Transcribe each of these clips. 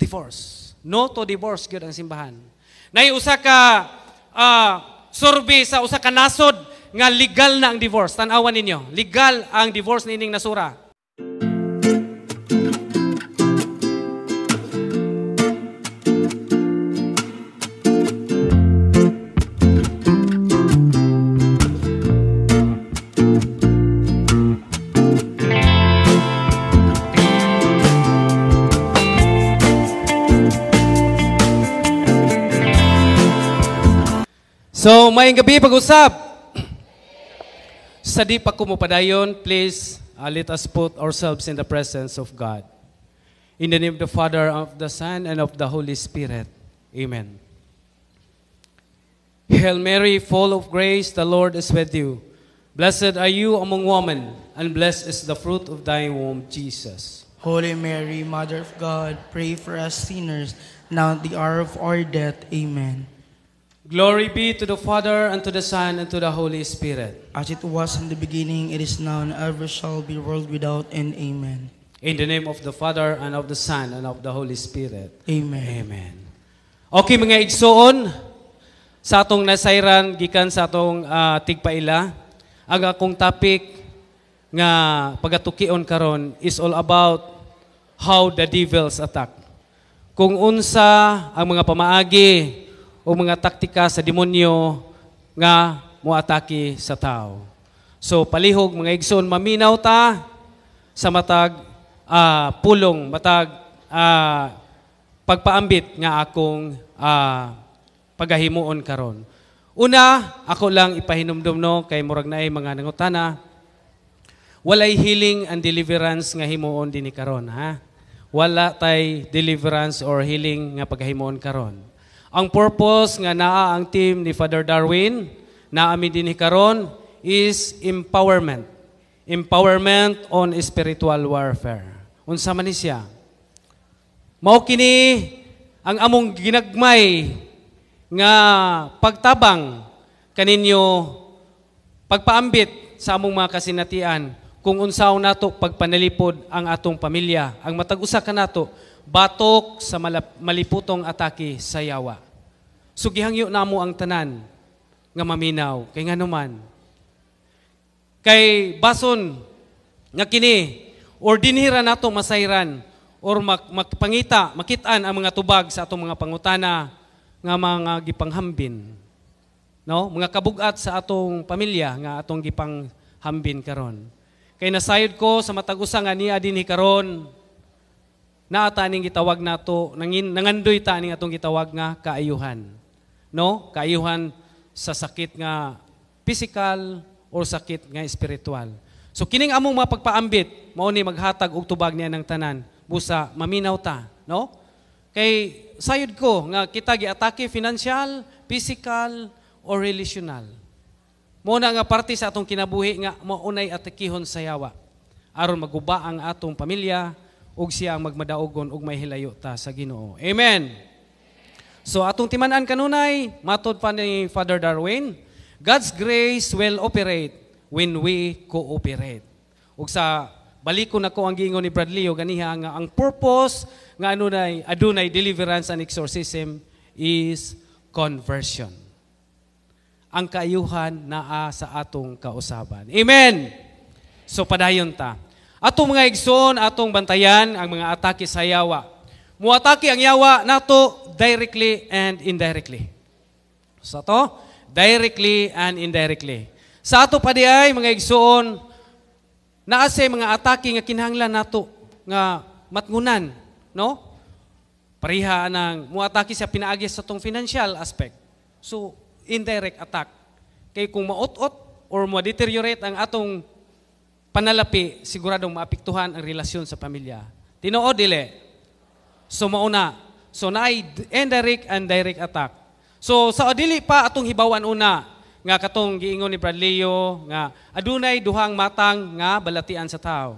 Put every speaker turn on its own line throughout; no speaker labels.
divorce. No to divorce gyud ang simbahan. Nay usa ka uh, survey sa usa ka nasod nga legal na ang divorce. Tan-awan ninyo, legal ang divorce nining nasura. So, may gabi pag-usap. Sa di pa kumupadayon, please, uh, let us put ourselves in the presence of God. In the name of the Father, of the Son, and of the Holy Spirit. Amen. Hail Mary, full of grace, the Lord is with you. Blessed are you among women, and blessed is the fruit of thy womb, Jesus. Holy Mary, Mother of God, pray for us sinners, now at the hour of our death. Amen. Glory be to the Father, and to the Son, and to the Holy Spirit. As it was in the beginning, it is now, and ever shall be, world without end. Amen. In the name of the Father, and of the Son, and of the Holy Spirit. Amen. Amen. Okay, mga igsoon, sa atong nasayran, gikan sa atong uh, tigpaila, ang akong topic nga pagatukion karon is all about how the devils attack. Kung unsa ang mga pamaagi o mga taktika sa demonyo nga moatake sa tao. So palihog mga igsoon maminaw ta sa matag uh, pulong matag uh, pagpaambit nga akong uh, ah, pagahimuon karon. Una, ako lang ipahinumdom no kay murag na ay mga nangutana. Walay healing and deliverance nga himuon dinhi karon ha. Wala tay deliverance or healing nga pagahimuon karon. Ang purpose nga naa ang team ni Father Darwin, na mi dinhi karon is empowerment. Empowerment on spiritual warfare. Unsa man ni siya? Mao kini ang among ginagmay nga pagtabang kaninyo pagpaambit sa among mga kasinatian kung unsaw nato pagpanalipod ang atong pamilya ang matag usa kanato batok sa maliputong atake sa yawa sugihangyo gihangyo namo ang tanan nga maminaw kay nganuman. Kay bason nga kini or dinhira nato masayran or mak makpangita, makitaan ang mga tubag sa atong mga pangutana nga mga gipanghambin. No? Mga kabugat sa atong pamilya nga atong gipanghambin karon. Kay nasayod ko sa matag usa nga niya dinhi karon naa ta ning gitawag nato nangin nangandoy ta ning atong gitawag nga kaayuhan no? Kaayuhan sa sakit nga physical or sakit nga spiritual. So kining among mapagpaambit, mao ni maghatag og tubag niya ng tanan busa maminaw ta, no? Kay sayod ko nga kita giatake financial, physical or relational. Mao na nga parte sa atong kinabuhi nga maunay atakihon sa yawa aron maguba ang atong pamilya ug siya ang magmadaogon ug may hilayo ta sa Ginoo. Amen. So atong timanan kanunay, matod pa ni Father Darwin, God's grace will operate when we cooperate. Ug sa balikon ako ang giingon ni Bradley o ganiha nga ang purpose nga anunay adunay deliverance and exorcism is conversion. Ang kaayuhan naa sa atong kausaban. Amen. So padayon ta. Atong mga igsoon, atong bantayan ang mga atake sa yawa muataki ang yawa nato directly and indirectly. Sa to, directly and indirectly. Sa ato pa di ay, mga igsuon, naa mga atake nga kinahanglan nato nga matngunan, no? Pariha ng muataki sa pinaagi sa tong financial aspect. So, indirect attack. Kay kung maot-ot or ma-deteriorate ang atong panalapi, siguradong maapektuhan ang relasyon sa pamilya. Tinuod dili, So mauna. So naay indirect and direct attack. So sa adili pa atong hibawan una nga katong giingon ni Bradleo nga adunay duhang matang nga balatian sa tao.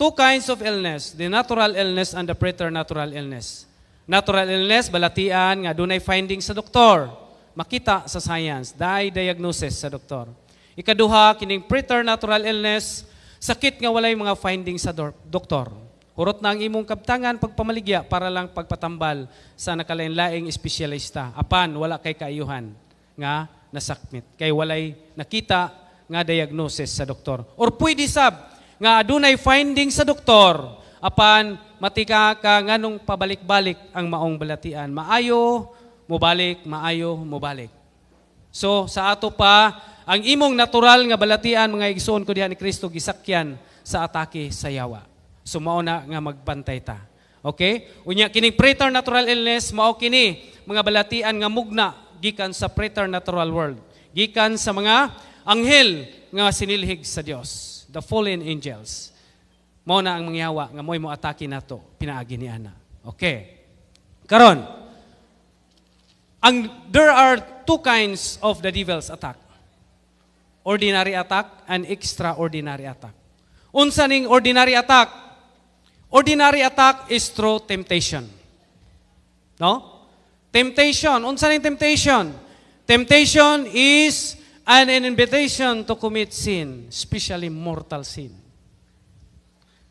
Two kinds of illness, the natural illness and the preternatural illness. Natural illness balatian nga dunay finding sa doktor, makita sa science, dai diagnosis sa doktor. Ikaduha kining preternatural illness sakit nga walay mga finding sa doktor. Kurot na ang imong kaptangan pagpamaligya para lang pagpatambal sa nakalain-laing espesyalista. Apan, wala kay kaayuhan nga nasakmit. Kay walay nakita nga diagnosis sa doktor. Or pwede sab nga adunay finding sa doktor apan matika ka nganong pabalik-balik ang maong balatian. Maayo, mubalik, maayo, mubalik. So sa ato pa ang imong natural nga balatian mga igsoon ko diyan ni Kristo gisakyan sa atake sa yawa. So mao na nga magbantay ta. Okay? Unya kining preternatural illness mao kini mga balatian nga mugna gikan sa preternatural world. Gikan sa mga anghel nga sinilhig sa Dios, the fallen angels. Mao na ang mangyawa nga moy mo atake nato pinaagi ni ana. Okay. Karon ang there are two kinds of the devil's attack. Ordinary attack and extraordinary attack. Unsa ning ordinary attack? Ordinary attack is through temptation. No? Temptation. Unsa ning temptation? Temptation is an invitation to commit sin, especially mortal sin.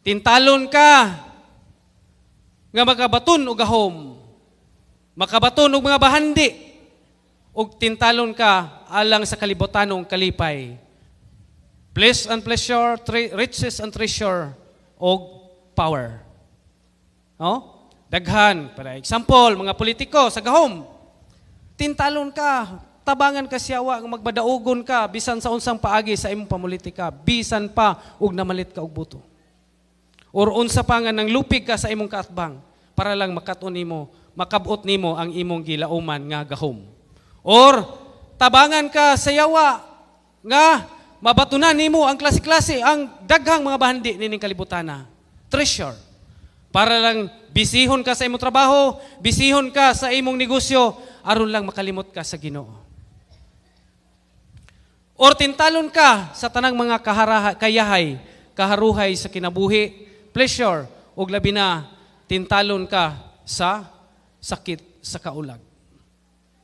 Tintalon ka nga makabaton og gahom, makabaton og mga bahandi, og tintalon ka alang sa kalibutanong kalipay. Bliss and pleasure, riches and treasure, og power. No? Daghan. Para example, mga politiko sa gahom. Tintalon ka, tabangan ka siyawa, magbadaugon ka, bisan sa unsang paagi sa imong pamulitika, bisan pa ug namalit ka og buto. Or unsa pa nga nang lupig ka sa imong kaatbang para lang makaton nimo, makabot nimo ang imong gilauman nga gahom. Or tabangan ka sa nga mabatunan nimo ang klase-klase ang daghang mga bahandi nining kalibutana treasure. Para lang bisihon ka sa imong trabaho, bisihon ka sa imong negosyo, aron lang makalimot ka sa Ginoo. Or tintalon ka sa tanang mga kaharaha, kayahay, kaharuhay sa kinabuhi, pleasure, o labi na tintalon ka sa sakit sa kaulag.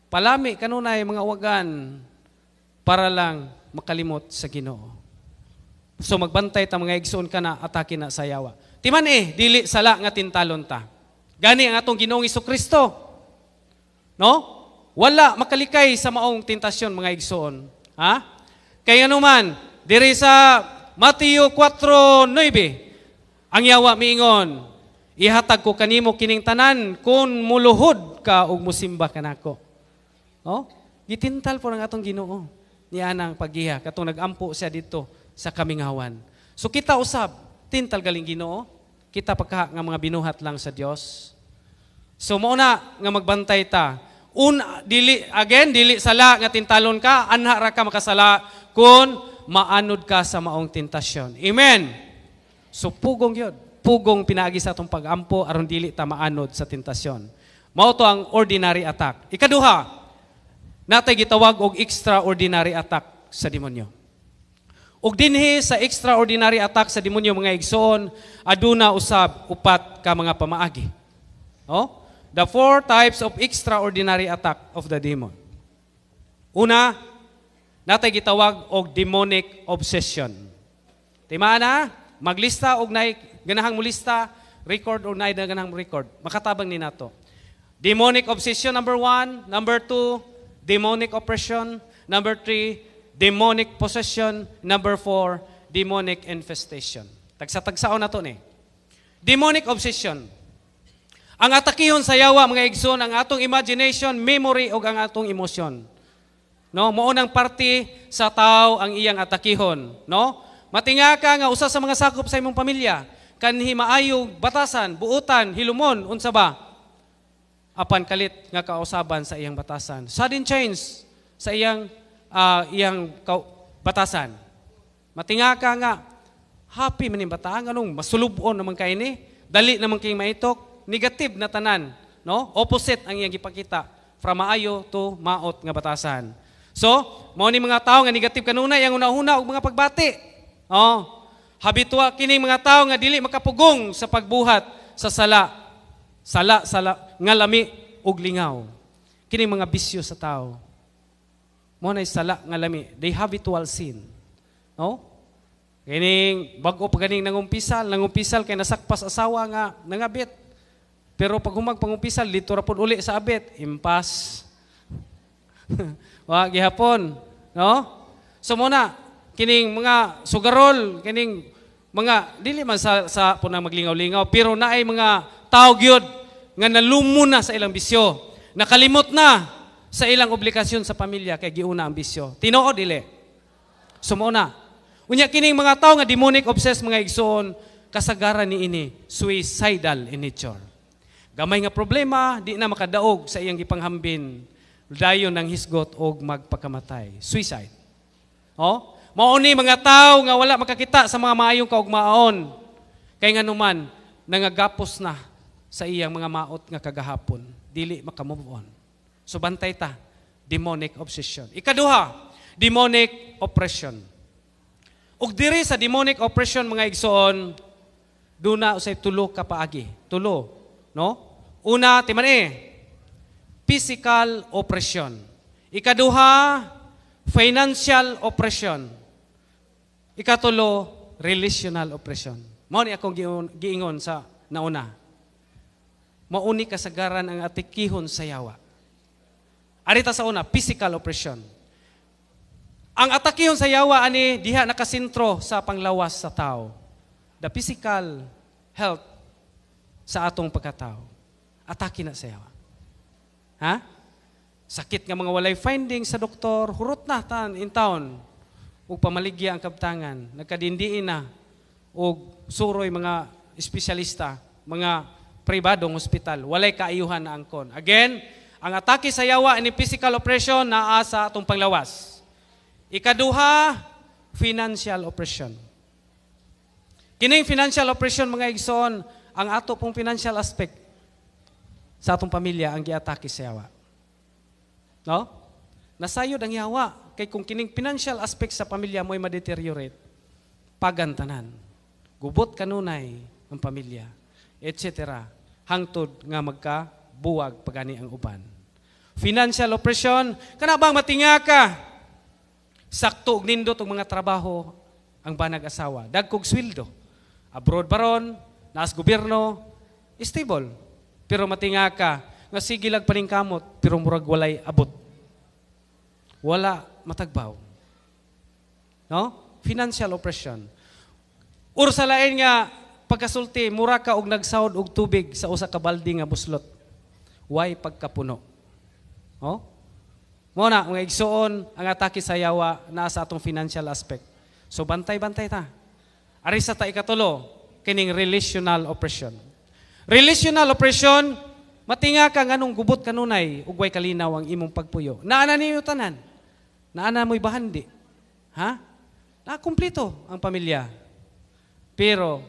Palami kanunay mga wagan para lang makalimot sa Ginoo. So magbantay ta mga igsoon ka na atake na sa yawa. Timan eh, dili sala nga tintalon ta. Gani ang atong ginoong Iso Kristo. No? Wala makalikay sa maong tintasyon, mga igsoon. Ha? Kaya anuman, diri sa Mateo 4:9 ang yawa miingon, ihatag ko kanimo kining tanan kung muluhod ka ug musimba kanako. No? Gitintal po ng atong Ginoo niya ng paggiha katong nagampo siya dito sa kamingawan. So kita usab Tintal galing Ginoo, kita pagka nga mga binuhat lang sa Dios. So mo na nga magbantay ta. Un dili again dili sala nga tintalon ka, anha ra ka makasala kun maanod ka sa maong tintasyon Amen. So pugong yod. Pugong pinaagi sa atong pagampo aron dili ta maanod sa tintasyon Mao to ang ordinary attack. Ikaduha, natay gitawag og extraordinary attack sa demonyo. Ug dinhi sa extraordinary attack sa demonyo mga igsoon, aduna usab upat ka mga pamaagi. Oh? The four types of extraordinary attack of the demon. Una, natay gitawag og demonic obsession. Timaan na, maglista og nay ganahang mulista, record og nay ganahang record. Makatabang ni nato. Demonic obsession number one, number two, demonic oppression, number three, Demonic possession. Number four, demonic infestation. Tagsa-tagsaon na to ni. Demonic obsession. Ang atakihon sa yawa, mga igsoon, ang atong imagination, memory, o ang atong emotion. No? Maunang parte sa tao ang iyang atakihon. No? Matinga ka nga usa sa mga sakop sa imong pamilya. Kanhi maayog, batasan, buutan, hilumon, unsa ba? Apan kalit nga kausaban sa iyang batasan. Sudden change sa iyang uh, iyang batasan. Matinga ka nga, happy man yung bataan, anong masulubon naman kay ni, dali naman kay maitok, negative na tanan, no? Opposite ang iyang ipakita from maayo to maot nga batasan. So, mo ni mga tawo nga negative kanunay ang una-una og mga pagbati. Oh, habitwa kini mga tawo nga dili makapugong sa pagbuhat sa sala. Sala, sala, nga lami og lingaw. Kini mga bisyo sa tao mo na sala nga lami. They habitual sin. No? Kining bago pa ganing nangumpisal, nangumpisal kay nasakpas asawa nga nangabit. Pero pag humag pangumpisal dito ra pud uli sa abit, impas. Wa gihapon, no? So muna, kining mga sugarol, kining mga dili man sa sa punang maglingaw-lingaw pero naay mga tao gyud nga nalumuna sa ilang bisyo. Nakalimot na sa ilang obligasyon sa pamilya kay giuna ang bisyo. Tinuod dili. Sumuna. Unya kining mga tawo nga demonic obsessed mga igsoon kasagaran ni ini suicidal in nature. Gamay nga problema di na makadaog sa iyang gipanghambin dayon ng hisgot og magpakamatay. Suicide. Oh? Mao ni mga tawo nga wala makakita sa mga maayong kaugmaon. Kay nganuman nangagapos na sa iyang mga maot nga kagahapon dili makamove on. So bantay ta, demonic obsession. Ikaduha, demonic oppression. Ug diri sa demonic oppression mga igsoon, duna usay tulo ka paagi. Tulo, no? Una, timani, eh, physical oppression. Ikaduha, financial oppression. Ikatulo, relational oppression. Mao ni akong giingon sa nauna. Mauni kasagaran ang atikihon sa yawa Arita sa una, physical oppression. Ang atake sa yawa ani diha nakasentro sa panglawas sa tao. The physical health sa atong pagkatao. Atake na sa yawa. Ha? Sakit nga mga walay finding sa doktor, hurot na tan in town. Ug pamaligya ang kabtangan, nagkadindiin na ug suroy mga espesyalista, mga pribadong ospital, walay kaayuhan na angkon. Again, ang atake sa yawa ni physical oppression naa sa atong panglawas. Ikaduha, financial oppression. Kining financial oppression mga igsoon, ang ato pong financial aspect sa atong pamilya ang giatake sa yawa. No? Nasayod ang yawa kay kung kining financial aspect sa pamilya mo'y madeteriorate, pagantanan. Gubot kanunay ang pamilya, etc. Hangtod nga magkabuwag pagani ang uban financial oppression, Kanabang matinga ka? Sakto og nindot tong mga trabaho ang banag asawa. Dagkog sweldo. Abroad baron, naas gobyerno, stable. Pero matinga ka, nga sige lag paningkamot, pero murag walay abot. Wala matagbaw. No? Financial oppression. Or sa lain nga, pagkasulti, mura ka og nagsawd og tubig sa usa ka balde nga buslot. Why pagkapuno? Oh? Mo na nga igsuon ang atake sa yawa na sa atong financial aspect. So bantay-bantay ta. Ari sa ta ikatulo kining relational oppression. Relational oppression matinga ka nganong gubot kanunay ugway kalinaw ang imong pagpuyo. Naana niyo tanan. Naana mo'y bahandi. Ha? Nakumpleto ang pamilya. Pero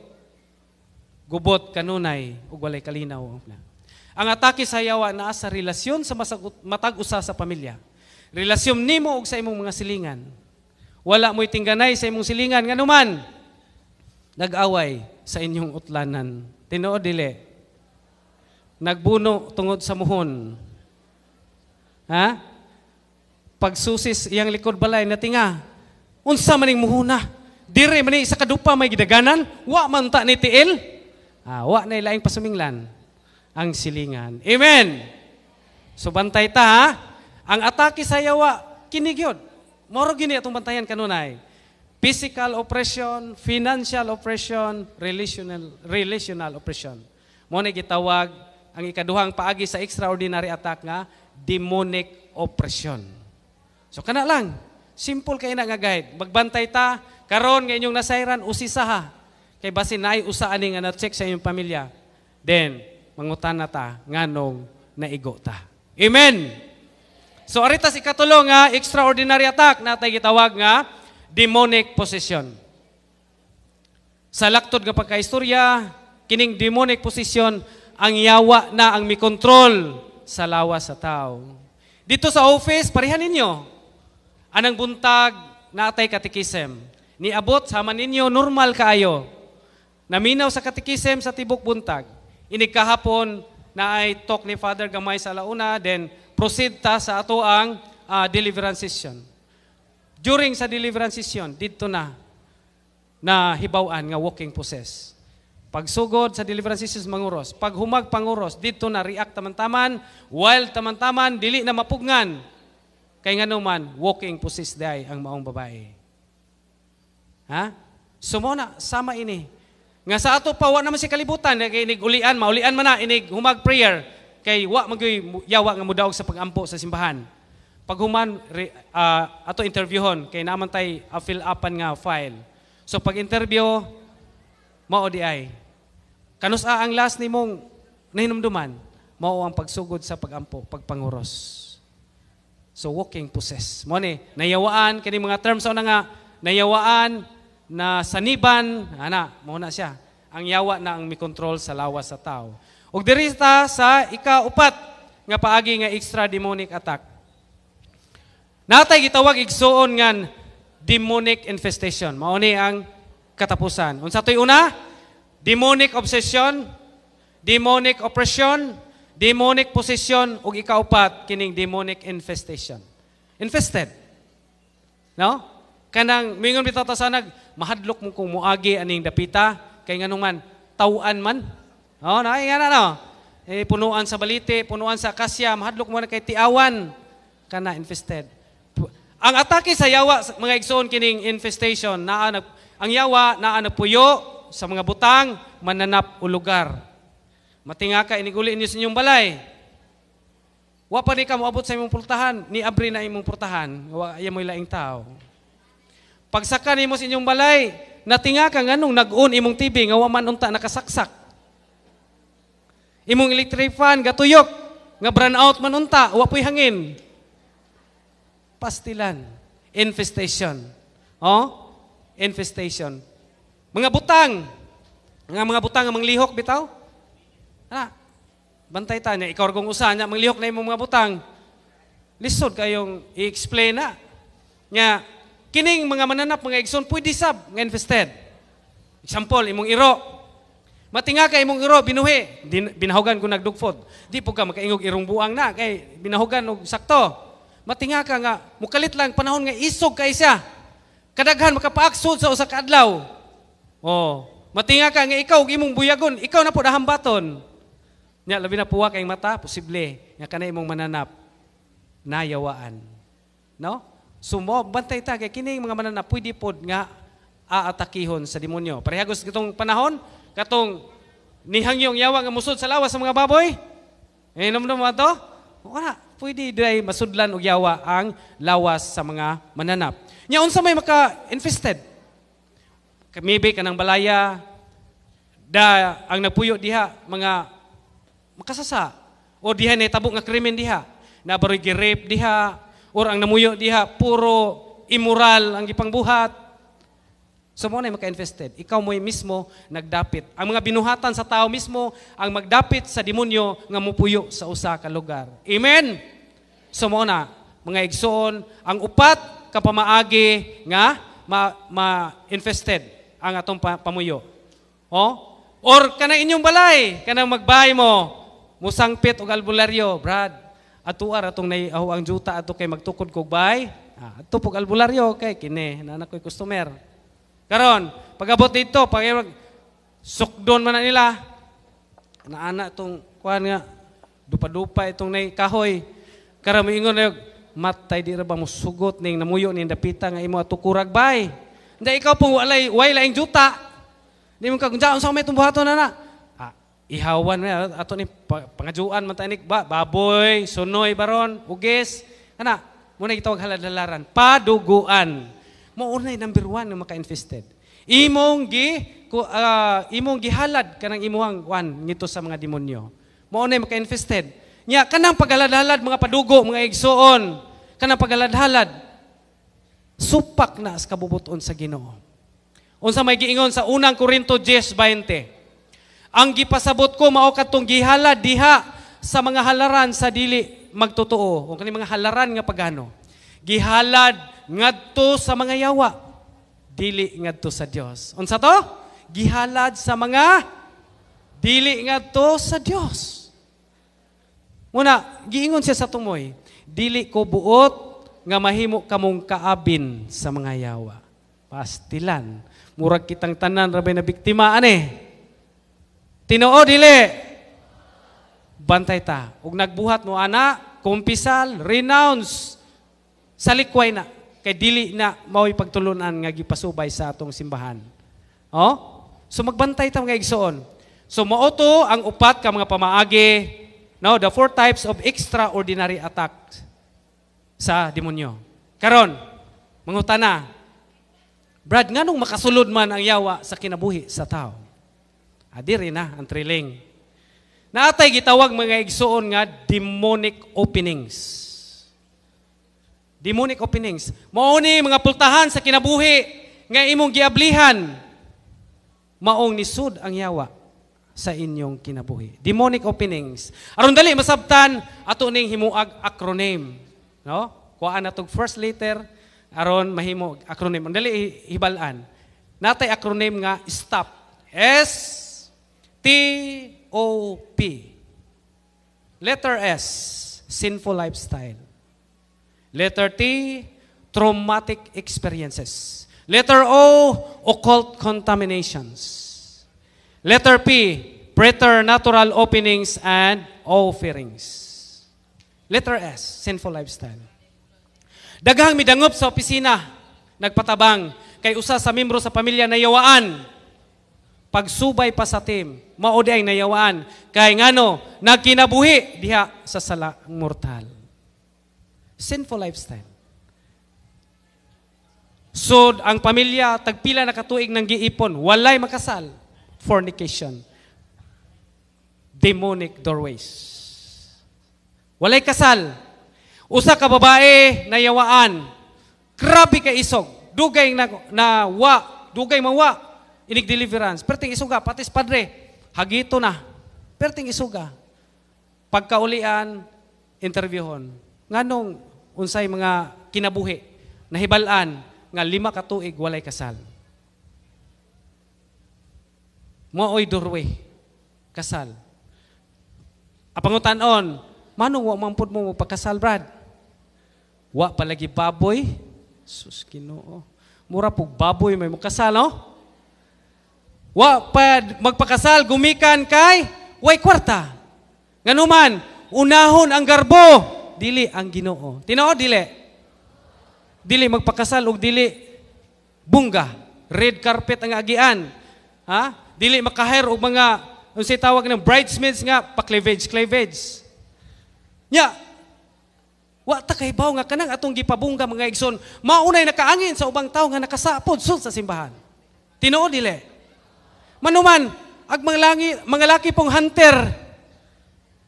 gubot kanunay ug walay kalinaw ang plan. Ang atake sa yawa na sa relasyon sa masagot, matag-usa sa pamilya. Relasyon nimo og sa imong mga silingan. Wala mo'y tingganay sa imong silingan nganuman nag-away sa inyong utlanan. Tinuod dili. Nagbuno tungod sa muhon. Ha? Pagsusis iyang likod balay na tinga. Unsa maning muhuna? Dire man sa kadupa may gidaganan, wa man ta ni tiil. Ah, wa na ilaing pasuminglan ang silingan. Amen! So bantay ta, ha? Ang atake sa yawa, kinigyod. Moro gini atong bantayan kanunay. Physical oppression, financial oppression, relational, relational oppression. Muna gitawag ang ikaduhang paagi sa extraordinary attack nga, demonic oppression. So kana lang, simple kay na nga guide. Magbantay ta, karon nga inyong nasayran, usisa ha. Kay basin naay usaan ani nga na-check sa inyong pamilya. Then, mangutana ta nganong naigo ta. Amen. So arita si katulo nga extraordinary attack na tay gitawag nga demonic possession. Sa laktod nga pagkaistorya, kining demonic position, ang yawa na ang mikontrol sa lawas sa tao. Dito sa office, parehan ninyo. Anang buntag, natay katikisem. Niabot, sama ninyo, normal kaayo. Naminaw sa katikisem sa tibok buntag. Ini kahapon na ay talk ni Father Gamay sa launa, then proceed ta sa ato ang uh, deliverance session. During sa deliverance session, dito na na hibawaan nga walking process. Pagsugod sa deliverance session, manguros. Pag humag panguros, dito na react taman-taman, while taman-taman, dili na mapugnan. Kay nga naman, walking possess day ang maong babae. Ha? Sumona, sama ini. Nga sa ato pa, wa naman si kalibutan. Kay inigulian, maulian man na, inig humag prayer. Kay wa magyoy yawa nga mudaog sa pagampo sa simbahan. Paghuman, uh, ah, ato interviewon, Kay naman tay uh, fill upan nga file. So pag interview, mao di ay. Kanusa ang last ni mong nahinumduman, mao ang pagsugod sa pagampo, pagpanguros. So walking possess. Mo ni, nayawaan kini mga terms na nga, nayawaan na saniban, ana, muna siya, ang yawa na ang mikontrol sa lawas sa tao. Ug diri ta sa ikaupat nga paagi nga extra demonic attack. Natay gitawag igsuon ngan demonic infestation. Mao ni ang katapusan. Unsa toy una? Demonic obsession, demonic oppression, demonic possession ug ikaupat kining demonic infestation. Infested. No? Kanang mingon bitaw ta sanag mahadlok mo kung muagi aning dapita, kay nganong man, tauan man. Oh, na, nga na, no? Eh, punuan sa balite, punuan sa kasya, mahadlok mo na kay tiawan, kana infested. Ang atake sa yawa, mga igsoon kining infestation, na, ang yawa naa na puyo sa mga butang, mananap o lugar. Matinga ka, iniguli niyo sa inyong balay. Wa pa ni ka moabot sa imong pultahan, ni abri na imong pultahan, wa iya mo laing tao. Pagsaka nimo sa inyong balay, natinga ka nganong nag-on imong TV nga wa man unta nakasaksak. Imong electric fan gatuyok nga brand out man unta, wa puy hangin. Pastilan, infestation. Oh? Infestation. Mga butang, nga mga butang nga manglihok bitaw. Ana, bantay ta niya, ikaw kung usa niya, manglihok na imong mga butang. Lisod kayong i-explain na. Nga, kining mga mananap mga igsoon pwede sab nga invested. Example, imong iro. Matinga ka imong iro binuhi, Din, binahugan ko nagdugfod. Di po ka makaingog irong buang na kay binahugan og sakto. Matinga ka nga mukalit lang panahon nga isog ka isa. Kadaghan makapaaksod sa usa ka adlaw. Oh, matinga ka nga ikaw imong buyagon, ikaw na po dahambaton. Nya labi na puwa kay mata, posible nga kanay imong mananap nayawaan. No? Sumo, bantay ta, kay kining mga mananapoy dipod nga aatakihon sa demonyo. Parehagos katong panahon, katong nihangyong yawa nga musod sa lawas sa mga baboy. Inom eh, na mo ito? Wala. Pwede dai masudlan og yawa ang lawas sa mga mananap. Nya unsa may maka-infested? Maybe kanang balaya, da ang napuyo diha mga makasasa o diha na tabo nga krimen diha na baroy gi diha or ang namuyo diha, puro immoral ang gipangbuhat. So mo na maka-invested. Ikaw mo mismo nagdapit. Ang mga binuhatan sa tao mismo ang magdapit sa demonyo nga mupuyo sa usa ka lugar. Amen. So mo na mga igsoon ang upat ka pamaagi nga ma invested ma, ang atong pa, pamuyo. Oh? Or kana inyong balay, kana magbahay mo, musangpit og albularyo, brad atuar atong naiaho ang juta ato kay magtukod kog bay. Ah, tupog albularyo kay kini na nakoy customer. Karon, pagabot dito, pag sukdon man nila na ana tong kuan nga dupa-dupa itong nay kahoy. Karon moingon na matay di ra ba mo sugot ning namuyo ning dapita nga imo atukurag bay. Hindi ikaw pong walay, walay laing juta. Hindi mo kagunjaon sa may tumbuhato na na ihawan na ato ni pangajuan man tanik ba baboy sunoy baron ugis ana mo na gitawag haladalaran paduguan mo unay number one nga maka-infested imong gi uh, imong gihalad kanang imuhang kwan ngito sa mga demonyo mo unay maka-infested nya kanang paghaladhalad mga padugo mga igsuon kanang paghaladhalad supak na sa kabubuton sa Ginoo unsa may giingon sa unang Korinto 10:20 ang gipasabot ko mao katong gihala diha sa mga halaran sa dili magtotoo. O kani mga halaran nga pagano. Gihalad ngadto sa mga yawa dili ngadto sa Dios. Unsa to? Gihalad sa mga dili ngadto sa Dios. Muna, giingon siya sa tumoy, dili ko buot nga mahimo kamong kaabin sa mga yawa. Pastilan. Murag kitang tanan rabay na biktima ani. Tinoo dili. Bantay ta. Ug nagbuhat mo ana, kumpisal, renounce sa likway na kay dili na mao'y pagtulunan nga gipasubay sa atong simbahan. Oh? So magbantay ta mga igsoon. So mao to ang upat ka mga pamaagi, no, the four types of extraordinary attack sa demonyo. Karon, mangutana, Brad, nganong makasulod man ang yawa sa kinabuhi sa tao? Adiri na ang triling. Naatay gitawag mga igsuon nga demonic openings. Demonic openings. Mauni mga pultahan sa kinabuhi nga imong giablihan. Maong nisud ang yawa sa inyong kinabuhi. Demonic openings. Aron dali masabtan ato ning himuag acronym, no? Kuan atog first letter aron mahimo acronym. Ang dali hibal-an. Natay acronym nga STOP. S T-O-P. Letter S, sinful lifestyle. Letter T, traumatic experiences. Letter O, occult contaminations. Letter P, preternatural openings and offerings. Letter S, sinful lifestyle. Daghang midangop sa opisina, nagpatabang kay usa sa membro sa pamilya na yawaan. Pagsubay pa sa team, mao day nayawaan kay ngano nagkinabuhi diha sa sala mortal. Sinful lifestyle. So ang pamilya tagpila na katuig nang giipon, walay makasal, fornication. Demonic doorways. Walay kasal. Usa ka babae nayawaan. Grabe ka isog. Dugay na, na wa. Dugay mawa. Inig deliverance. Perting isoga, patis padre hagito na. Perting isuga. Pagkaulian, interviewon. Nganong unsay mga kinabuhi nahibalaan nga lima ka tuig walay kasal. Mooy durwe kasal. A pangutan-on, manong wa mampod mo pagkasal, Brad? Wa palagi baboy. Sus, Ginoo. Mura pug baboy may mukasal, no? Wa pad magpakasal gumikan kay way kwarta. Nganuman, unahon ang garbo dili ang Ginoo. Tinuod dili. Dili magpakasal og dili bunga, red carpet ang agian. Ha? Dili makahir og mga unsay ano tawag ng bridesmaids nga pa-cleavage, cleavage. Nya, wa ta kahibaw nga kanang atong gipabunga mga igsoon, maunay nakaangin sa ubang tawo nga nakasapod sul sa simbahan. Tinuod dili. Manuman, ag mga, langi, mga laki pong hunter,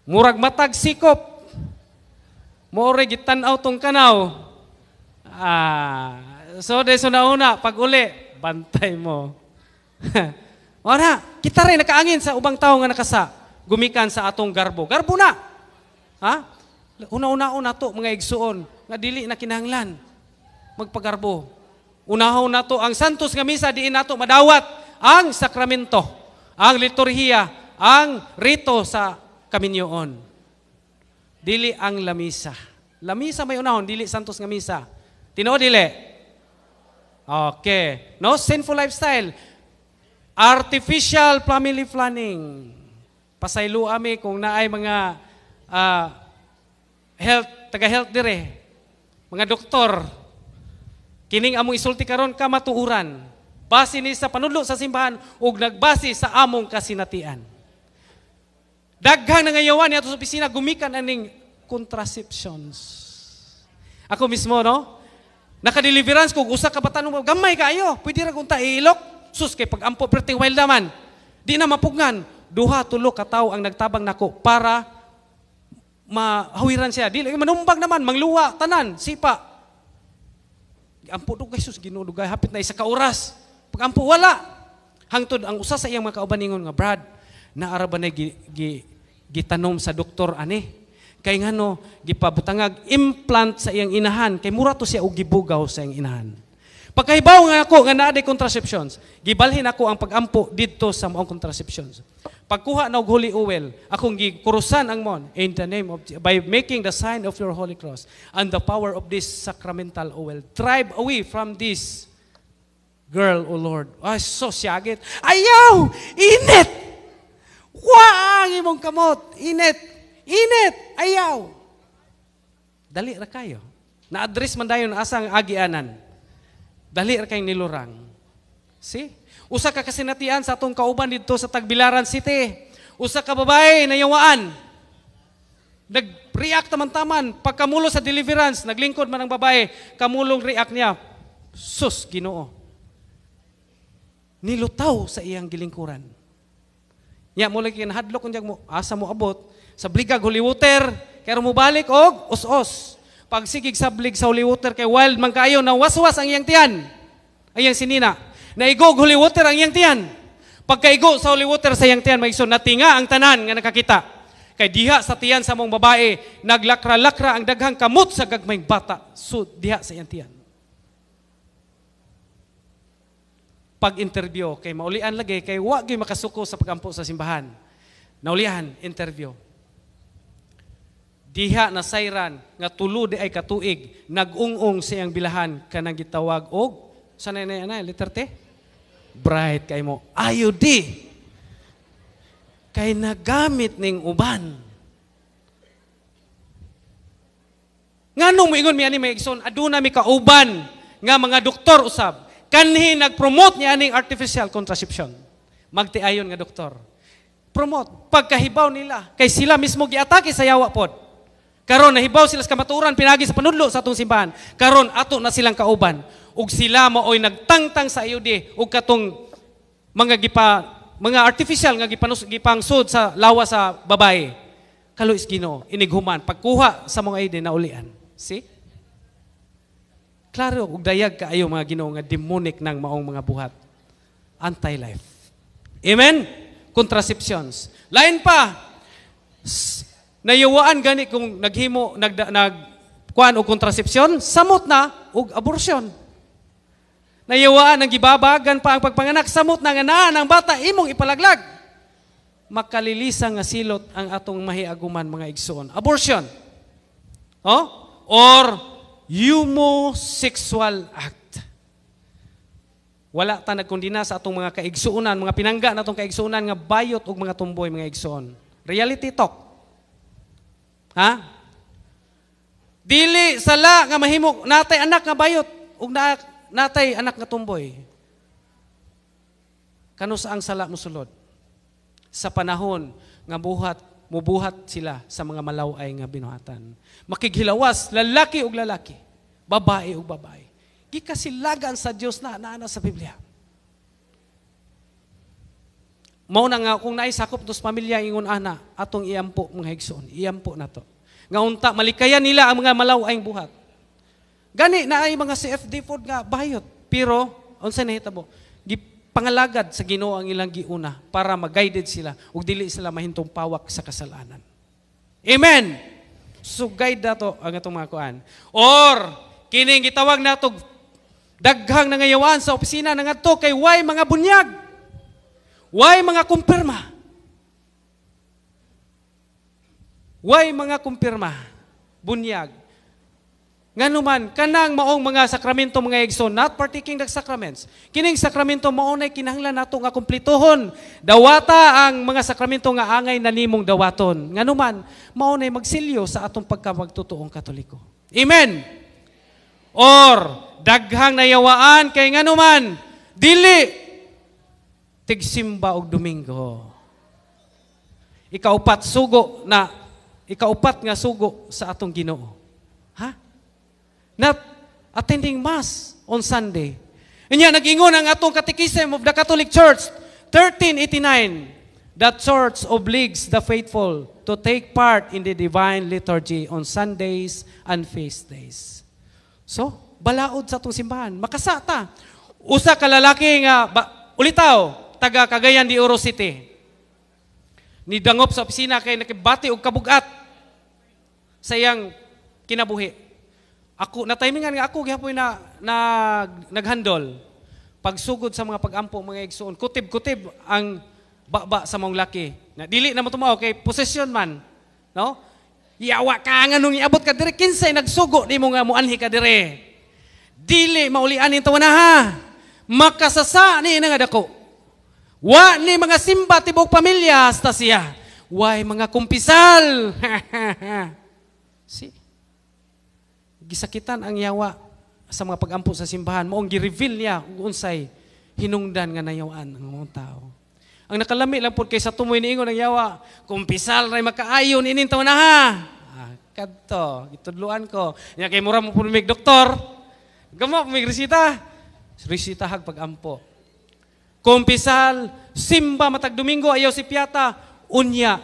murag matag sikop, more gitan tong kanaw. Ah, so, deso na una, pag uli, bantay mo. Wala, kita rin nakaangin sa ubang tao nga nakasa, gumikan sa atong garbo. Garbo na! Ha? una una na to, mga igsuon, nga dili na kinahanglan, magpagarbo. Unahaw na to, ang santos nga misa, diin na to, madawat ang sakramento, ang liturhiya, ang rito sa kaminyoon. Dili ang lamisa. Lamisa may unahon, dili santos nga misa. Tinuod dili. Okay. No sinful lifestyle. Artificial family planning. Pasaylo ami kung naay mga uh, health taga-health dire. Mga doktor, kining among isulti karon ka matuuran base ni sa panulo sa simbahan ug nagbase sa among kasinatian. Daghang nangayawan niato sa opisina gumikan aning contraceptions. Ako mismo no, naka-deliverance ko, usa ka batanong, gamay kayo, pwede ra kong ilok. Sus, kay pag ampo, pretty wild naman. Di na mapugnan. Duha, tulo ka tawo ang nagtabang nako para mahawiran siya. Dili manumbag naman, mangluwa, tanan, sipa. Ampo do kay sus, ginulugay, hapit na isa ka oras. Pagampo, wala. Hangtod, ang usa sa iyang mga kaubaningon nga, Brad, naara ba na gi, gi, gitanom sa doktor, ani? Kay nga no, gipabutangag, implant sa iyang inahan. Kay mura to siya og gibugaw sa iyang inahan. Pagkahibaw nga ako nga naa contraceptions, gibalhin ako ang pagampo didto sa maong contraceptions. Pagkuha na og holy oil, akong gikurusan ang mon in the name of by making the sign of your holy cross and the power of this sacramental oil. Drive away from this girl, O oh Lord. Ay, so siyagit. Ayaw! Init! Wa ang imong kamot. Init! Init! Ayaw! Dali ra kayo. Na-address man dayon asang agianan. Dali ra kayong nilurang. See? Usa ka kasinatian sa atong kauban dito sa Tagbilaran City. Usa ka babae na yawaan. Nag-react taman-taman. Pagkamulo sa deliverance, naglingkod man ang babae, kamulong react niya. Sus, ginoo nilutaw sa iyang gilingkuran. Nya mo lagi hadlok kun mo asa mo abot sa bligag huliwater kay mo balik og us os Pagsigig sa blig sa huliwater kay wild man kayo na waswas ang iyang tiyan. Ang iyang sinina. Naigog huliwater ang iyang tiyan. Pagkaigo sa huliwater sa iyang tiyan maigsoon natinga ang tanan nga nakakita. Kay diha sa tiyan sa mong babae naglakra-lakra ang daghang kamot sa gagmayng bata. So diha sa iyang tiyan. pag-interview. Kay maulian lagi, kay wa gyud makasuko sa pagampo sa simbahan. Naulihan, interview. Diha na sayran nga tulo di ay katuig, nagungong siyang bilahan kanang gitawag og sa na na letter T. Bright kay mo. Ayo di. Kay nagamit ning uban. Nga Nganong moingon mi ani may igsoon aduna mi ka uban, nga mga doktor usab kanhi nagpromote niya ning artificial contraception. Magtiayon nga doktor. Promote. Pagkahibaw nila, kay sila mismo giatake sa yawa pod. Karon nahibaw sila sa kamaturan pinagi sa panudlo sa atong simbahan. Karon ato na silang kauban ug sila maoy nagtangtang sa IOD ug katong mga gipa mga artificial nga gipanus gipangsod sa lawa sa babae. Kalo is Ginoo inighuman pagkuha sa mga ide na ulian. See? Klaro, ug dayag kaayo mga Ginoo nga demonic nang maong mga buhat. Anti-life. Amen? Contraceptions. Lain pa, nayawaan gani kung naghimo, nag, nag, kuan o kontrasepsyon, samot na og aborsyon. Nayawaan ang gibabagan pa ang pagpanganak, samot na nga naa ng bata, imong ipalaglag. Makalilisa nga silot ang atong mahiaguman mga igsoon. Abortion. Oh? Or homosexual act. Wala ta nagkondina sa atong mga kaigsuonan, mga pinangga na atong kaigsuonan nga bayot og mga tumboy mga igsoon. Reality talk. Ha? Dili sala nga mahimo natay anak nga bayot ug na, natay anak nga tumboy. Kano ang sala mosulod? Sa panahon nga buhat mubuhat sila sa mga malaway nga binuhatan. Makighilawas, lalaki ug lalaki, babae ug babae. Gikasilagan sa Dios na naana sa Biblia. Mao na nga kung naisakop dos pamilya ingon ana atong iampo mga higsoon, iampo nato. Nga unta malikayan nila ang mga malawayng buhat. Gani na ay mga CFD food nga bayot pero unsa nahitabo? pangalagad sa Ginoo ang ilang giuna para mag-guided sila ug dili sila mahintong pawak sa kasalanan. Amen. So guide nato ang atong mga kuan. Or kining gitawag natog daghang nangayawan sa opisina nangadto kay way mga bunyag. Way mga kumpirma. Way mga kumpirma. Bunyag Nganuman, kanang maong mga sakramento mga egso, not partaking the sacraments. Kining sakramento maunay kinahanglan nato nga kumplitohon. Dawata ang mga sakramento nga angay na nimong dawaton. Nganuman, maunay magsilyo sa atong pagkamagtutuong katoliko. Amen. Or daghang nayawaan kay nganuman, dili tigsimba og Domingo. Ikaupat sugo na ikaupat nga sugo sa atong Ginoo. Ha? not attending Mass on Sunday. Inya, nag-ingon ang atong Catechism of the Catholic Church, 1389, that Church obliges the faithful to take part in the divine liturgy on Sundays and feast days. So, balaod sa itong simbahan. Makasa ta. Usa ka nga, ba, ulitaw, taga Cagayan de Oro City. Nidangop sa opisina kay nakibati og kabugat sa iyang kinabuhi. Ako, na timingan nga ako, gihapon na, na naghandol. Pagsugod sa mga pagampo, mga igsuon, kutib-kutib ang baba sa mong laki. Na, dili na mo tumaw, okay, possession man. No? Iyawa ka nga nung iabot ka dire, kinsay nagsugo, di mo nga muanhi ka dire. Dili, maulian yung ha. Makasasa ni nga dako. Wa ni mga simba tibok pamilya, hasta siya. Why mga kumpisal? See? gisakitan ang yawa sa mga pagampo sa simbahan. Maong gi-reveal niya kung unsay hinungdan nga nayawaan ang mga tao. Ang nakalami lang po kay sa tumoy ni Ingo ang yawa, kung pisal ray makaayon inin taw na ha. Ah, kadto, gitudluan ko. Nya kay mura mo pulmig doktor. Gamo mig resita. Resita hag pagampo. pisal, simba matag Domingo ayaw si Piata unya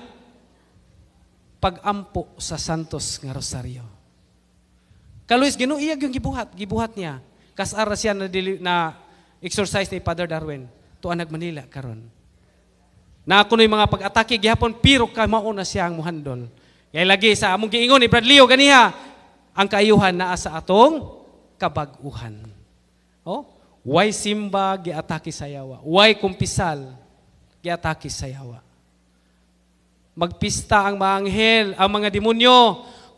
pagampo sa Santos nga Rosario. Kaluis Ginoo iya yung gibuhat, gibuhat niya. Kasara siya na, dili, na exercise ni Father Darwin tuan nag Manila karon. Na ako noy mga pag-atake gihapon pero ka mao na siya ang muhandol. Kay lagi sa among giingon ni Brad Leo ganiha ang kaayuhan naa sa atong kabag-uhan. Oh, why simba giatake sayawa? Why kumpisal giatake sayawa? Magpista ang mga anghel, ang mga demonyo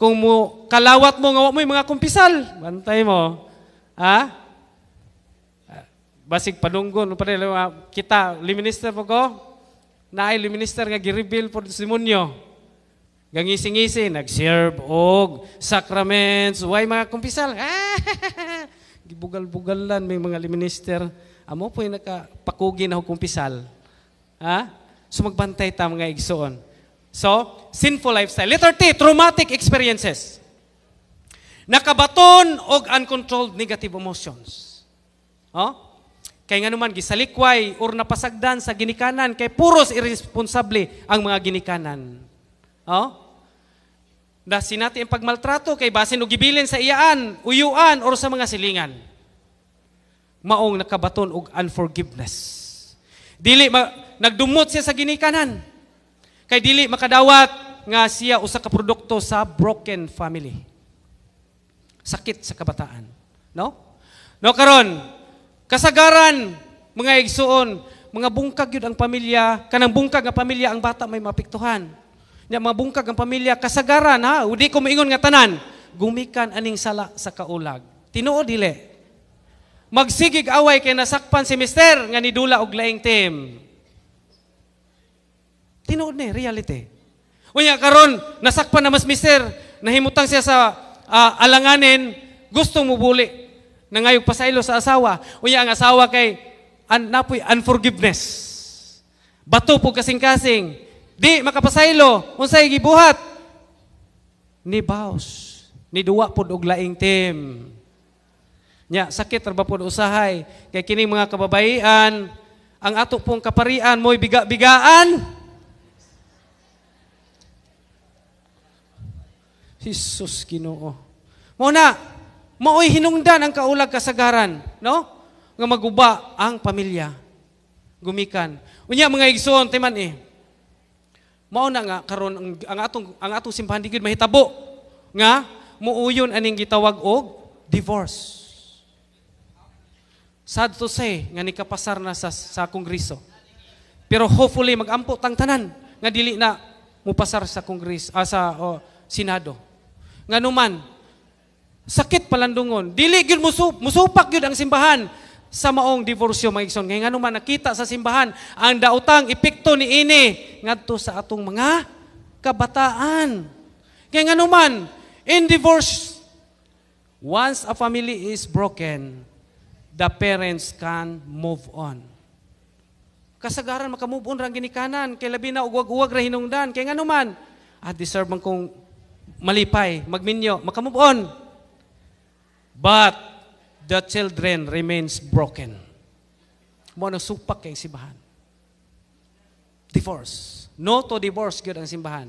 kung mo, kalawat mo, nga mo mga kumpisal. Bantay mo. Ha? Basig palunggon, pa rin, kita, liminister po ko, na liminister nga gireveal po sa simonyo. Gangising-isi, nag-serve og sacraments, Why mga kumpisal. Ah, Gibugal-bugalan may mga liminister. Amo po yung nakapakugi na kumpisal. Ha? So magbantay ta mga igsoon. So, sinful lifestyle. Letter T, traumatic experiences. Nakabaton og uncontrolled negative emotions. Oh? Kay nga naman, gisalikway or napasagdan sa ginikanan, kay puros irresponsable ang mga ginikanan. Oh? Dasi natin ang pagmaltrato, kay basin og gibilin sa iyaan, uyuan, or sa mga silingan. Maong nakabaton og unforgiveness. Dili, ma- nagdumot siya sa ginikanan Kay dili makadawat nga siya usa ka produkto sa broken family. Sakit sa kabataan, no? No karon, kasagaran mga igsuon, mga bungkag yun ang pamilya, kanang bungkag ang pamilya ang bata may mapiktuhan. Nya mga bungkag ang pamilya kasagaran ha, udi ko moingon nga tanan, gumikan aning sala sa kaulag. Tinuod dili. Magsigig away kay nasakpan si mister nga nidula og laing team. Tinuod ni, reality. Uya, karon nasakpan na mas mister, nahimutang siya sa uh, alanganin, gustong mubuli. buli. Nangayog pa sa ilo sa asawa. Uya, ang asawa kay an, napoy unforgiveness. Bato po kasing-kasing. Di makapasaylo, unsay gibuhat. Ni baos, ni duwa pod og laing tim. Nya sakit ra ba pod usahay kay kini mga kababayian ang ato pong kaparian mo'y biga-bigaan Hisus Ginoo. Mo na maoy hinungdan ang kaulag kasagaran, no? Nga maguba ang pamilya. Gumikan. Unya mga igsoon timan eh. Mao na nga karon ang, ang atong ang atong simbahan di gid mahitabo nga muuyon aning gitawag og divorce. Sad to say nga nikapasar na sa sa kongreso. Pero hopefully magampo tang tanan nga dili na mupasar sa kongres ah, sa oh, senado nganuman. Sakit palandungon. Dili gyud musup, musupak gyud ang simbahan sa maong divorsyo mga igsoon. Ngayon nga nakita sa simbahan ang daotang epekto ni ini ngadto sa atong mga kabataan. Kaya nga naman, in divorce, once a family is broken, the parents can move on. Kasagaran makamove on rang ginikanan, kay labi na ugwag-uwag ra hinungdan. kay nga naman, ah, deserve man kong malipay, magminyo, makamove on. But the children remains broken. Mo na supak kay simbahan. Divorce. No to divorce gyud ang simbahan.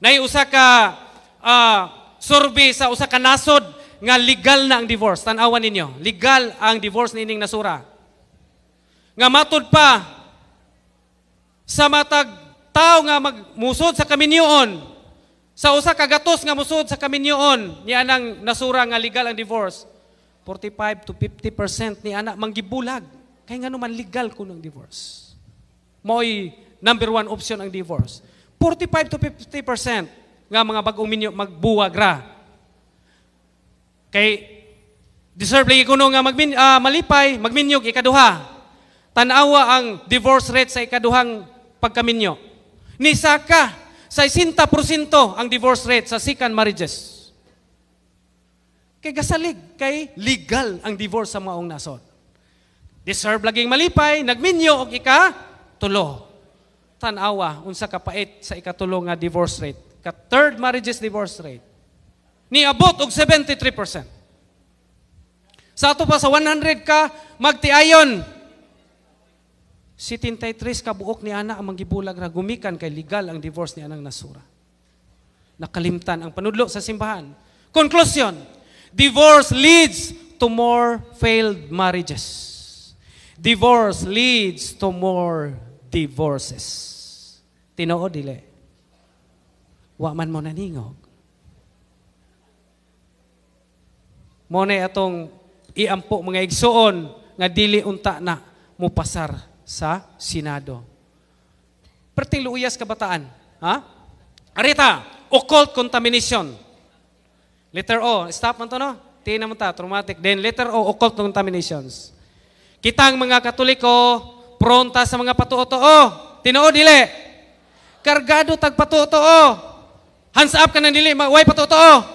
Nay usa ka uh, survey sa usa ka nasod nga legal na ang divorce. Tan-awan ninyo, legal ang divorce nining nasura. Nga matud pa sa matag tao nga magmusod sa kaminyoon, sa usa ka gatos nga musud sa kaminyoon ni anang nasura nga legal ang divorce, 45 to 50% ni anak manggibulag kay ngano man legal kuno ang divorce. Moy number one option ang divorce. 45 to 50% nga mga bagong minyo magbuwag ra. Kay deserve lagi kuno nga magmin, uh, malipay, magminyog ikaduha. Tanawa ang divorce rate sa ikaduhang pagkaminyo. Ni saka 60% ang divorce rate sa second marriages. Kay gasalig, kay legal ang divorce sa maong nasod. Deserve laging malipay, nagminyo og ika tulo. Tanawa unsa kapait sa ikatulo nga divorce rate, ka third marriages divorce rate. Niabot og 73%. Sa ato pa sa 100 ka magtiayon Si tintay tres kabuok ni ana ang manggibulag ra gumikan kay legal ang divorce ni anang nasura. Nakalimtan ang panudlo sa simbahan. Conclusion, divorce leads to more failed marriages. Divorce leads to more divorces. Tinoo dili. Wa man mo naningog. Mo na atong iampo mga igsuon nga dili unta na mupasar sa Senado. Perting luuyas kabataan. Ha? Arita, occult contamination. Letter O, stop man to no? T naman ta, traumatic. Then letter O, occult contaminations. Kita ang mga katoliko, pronta sa mga patuo-tuo. Tinoo dili. Kargado tag patuo Hands up ka na dili, way patuo-tuo.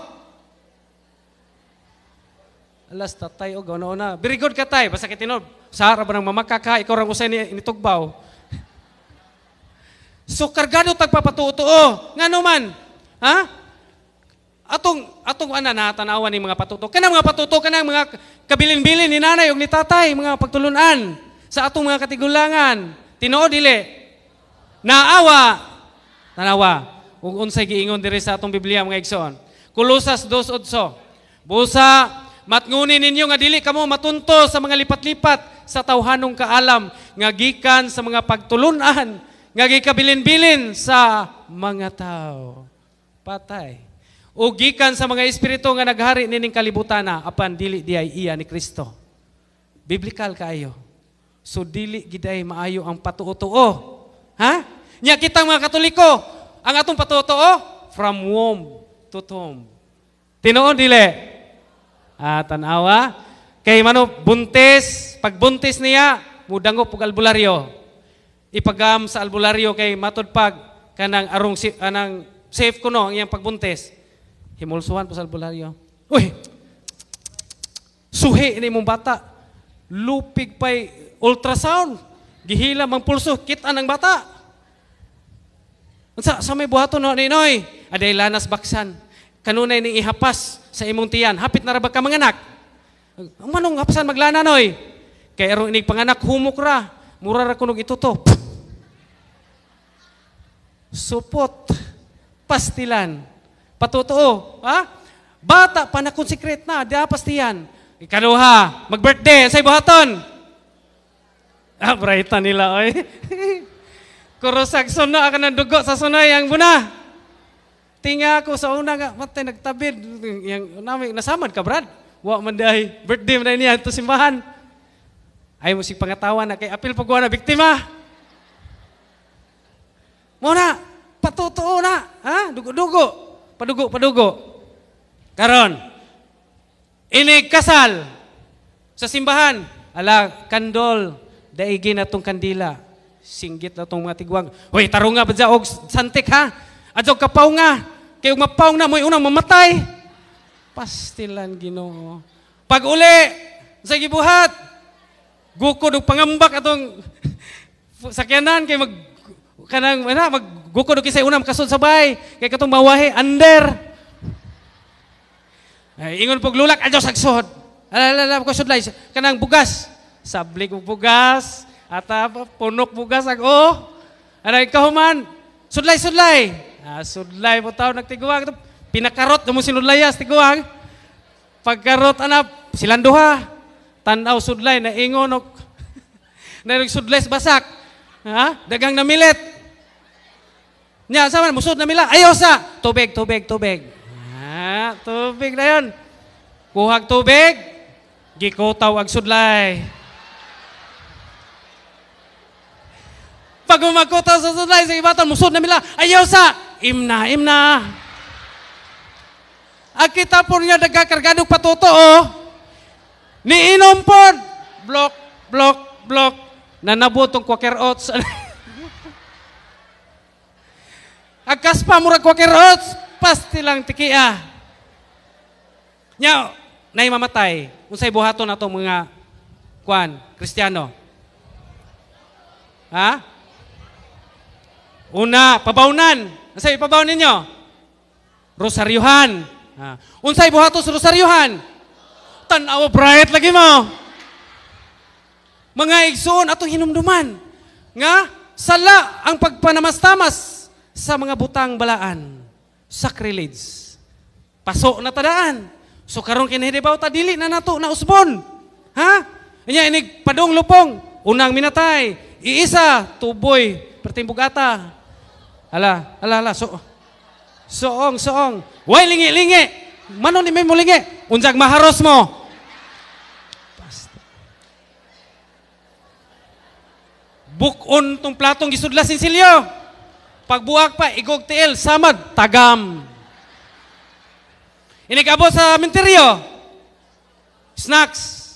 Alas, tatay, o gano'n na. Very good ka, tay. Basta kitinob. Sa harap ng mamakaka, ikaw rang usay ni, nitugbaw. so, kargado tagpapatutuo. Nga naman, ha? Atong, atong ana na ni mga patuto. Kanang mga patuto, kanang mga kabilin-bilin ni nanay o ni tatay, mga pagtulunan sa atong mga katigulangan. Tinoo dili. Naawa. Tanawa. Ug unsay giingon diri sa atong Biblia mga igsoon. Kulusas dos odso. Busa Matngunin ninyo nga dili kamo matunto sa mga lipat-lipat sa tawhanong kaalam nga gikan sa mga pagtulunan nga gikabilin-bilin sa mga tao. Patay. O gikan sa mga espiritu nga naghari nining kalibutana apan dili diay iya ni Kristo. Biblikal kaayo. So dili giday maayo ang patuotoo. Ha? Nya kita mga Katoliko, ang atong patuotoo from womb to tomb. Tinuon dili uh, tanawa. Kay mano, buntis, pagbuntis niya, mudango pag albularyo. Ipagam sa albularyo kay matod pag kanang arong si, anang safe ko no ang iyang pagbuntis. Himulsuhan po sa albularyo. Uy! Suhi ini mong bata. Lupig pa'y ultrasound. Gihila mang pulso, kita ng bata. Unsa sa may buhaton no ninoy? Aday lanas baksan. Kanunay ni ihapas sa imong tiyan, hapit na rabag ka manganak. Ang manong hapasan maglananoy. noy. erong inig panganak humok ra, mura ra kunog ituto. Supot, pastilan, patotoo, ha? Bata pa na konsekret na, di pastiyan. mag-birthday sa ibuhaton. Ah, brighta nila, oy. Kurosag suno, ako ng dugo sa sunoy yang buna. Tinga ako sa una nga, matay nagtabid. Yang, namin, nasamad ka, Brad. Wa man dahi. Birthday man niya ito simbahan. Ay mo si pangatawan na kay apil pagwa na biktima. Muna, patutuo na. Ha? Dugo-dugo. Padugo, padugo. Karon, ini kasal sa simbahan. Ala, kandol. Daigin atong kandila. Singgit na tong mga tigwang. Hoy, tarunga ba dyan? O, santik ha? Adto kapaw nga. Kay ug mapaw na mo'y unang mamatay. Pastilan Ginoo. Pag uli sa gibuhat. Gukod og pangambak atong sakyanan kay mag kanang mag, gukod og kisay unang kasod sabay. Kay katong mawahi under. Ay, ingon pag lulak adto sagsod. Alalala ko sudlay kanang bugas. Sablik og bugas. Ata punok bugas ag oh. Aray kahuman. Sudlay, sudlay. Asudlay ah, po tao nagtiguang. Pinakarot na mo sinudlayas, tiguang. Pagkarot, anap, silang duha. Tanaw sudlay, na ingonok. na sudlays basak. Ha? Dagang namilit. Nya, sama, musud namila. Ayaw sa! Tubig, tubig, tubig. Ha? Ah, tubig na yun. Kuhag tubig, gikutaw ang sudlay. Pag umakotaw sa sudlay, sa ibatan, musud namila. Ayaw sa! imna imna akita punya dega kergaduk oh. ni inom pun, blok blok blok nanabutong kuaker oats akas pamura kuaker quaker oats pasti lang tikia ah. nyau nai mamatay unsay buhaton ato mga kwan kristiano ha ah? una pabaunan Nasa ipabaw ninyo? Rosaryohan. Ah. Unsay buhatos rosaryohan? Tanaw bright lagi mo. Mga igsoon ato hinumduman nga sala ang pagpanamastamas sa mga butang balaan. Sacrilege. Paso na tadaan. So karon kinahibaw ta dili na nato na usbon. Ha? Inya inig padong lupong, unang minatay, iisa tuboy pertimbugata Ala, ala, ala, so, soong, soong. Way, lingi, lingi. Manon ni mo lingi. Unjag maharos mo. Bukon tong platong gisudla sin silyo. Pagbuak pa, igog tiil, samad, tagam. Inigabo sa menteryo. Snacks.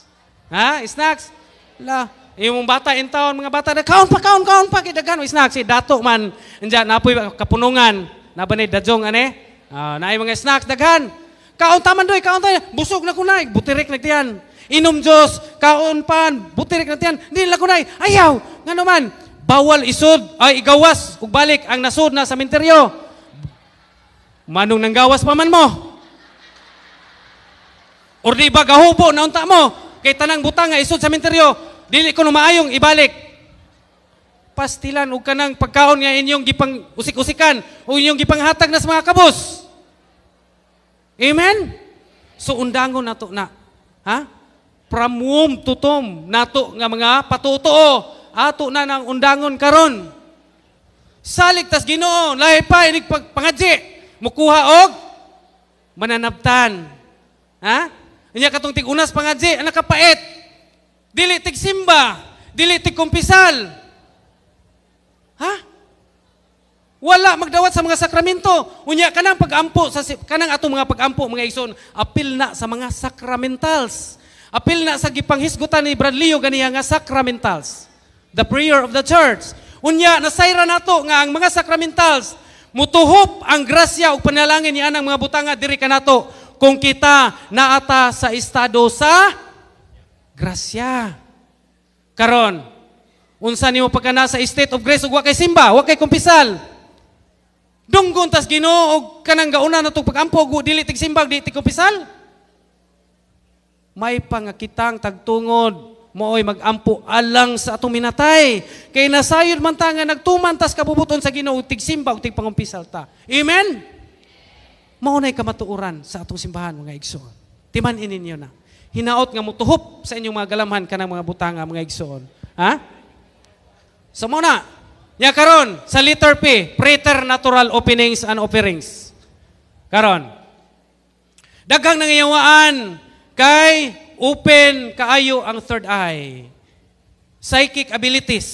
Ha? Snacks. La, yung bata in town, mga bata, kaon pa, kaon, kaon pa, kidagan, snack. Si eh, dato man, nandiyan, napoy kapunungan, nabanay dajong, ane? Uh, naay mga snacks, dagan. Kaon taman doy, kaon tayo, busog na kunay, butirik na tiyan. Inom Diyos, kaon pan, butirik na tiyan, hindi na kunay, ayaw, nga naman, bawal isud, ay igawas, ug balik, ang nasud na sa minteryo. Manong nanggawas pa man mo. Or di ba gahubo na unta mo? Kay tanang butang nga isod sa minteryo dili ko maayong ibalik. Pastilan ug kanang pagkaon nga inyong gipang usik-usikan o inyong gipanghatag na sa mga kabos. Amen? So undangon nato na. Ha? From womb to tomb nato nga mga patutuo ato na ng undangon karon. Salik tas Ginoo, lahi pa inig pangadji. Mukuha og mananabtan. Ha? Inya katong tigunas pangadji, anak kapait. Dili tig simba, dili tig kumpisal. Ha? Wala magdawat sa mga sakramento. Unya kanang pagampo sa kanang ato mga pagampo mga ison. apil na sa mga sacramentals. Apil na sa gipanghisgutan ni Bradley ganiya nga sacramentals. The prayer of the church. Unya nasayra to nga ang mga sacramentals mutuhop ang grasya ug panalangin ni anang mga butanga diri kanato kung kita naata sa estado sa grasya. Karon, unsa nimo pagka nasa state of grace ug wa kay simba, wa kay kumpisal. Dunggon tas Ginoo og kanang gauna natong pagampo ampog dili tig simbag, dili tig kumpisal. May pangakitang tagtungod mooy magampo alang sa atong minatay. Kay nasayod man ta nga nagtuman tas kabubuton sa Ginoo tig simba ug tig pangumpisal ta. Amen. Mao nay kamatuoran sa atong simbahan mga igsoon. timan ininyo na hinaot nga mutuhop sa inyong mga galamhan kanang mga butanga mga igsoon. Ha? So muna, nya karon sa letter P, preternatural openings and offerings. Karon. Daghang nangyawaan kay open kaayo ang third eye. Psychic abilities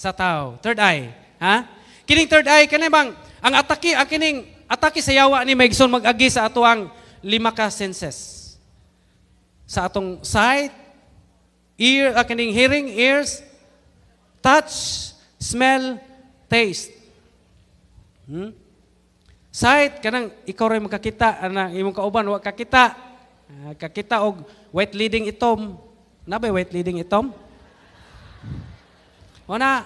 sa tao. Third eye. Ha? Kining third eye, kanay bang, ang atake, ang kining atake sa yawa ni Megson mag-agi sa ato ang lima ka senses sa atong sight, ear, uh, hearing, ears, touch, smell, taste. Hmm? Sight, kanang ikaw rin makakita, anang imong kauban, wa kakita. Uh, kakita og white leading itom. Nabay white leading itom? Wala.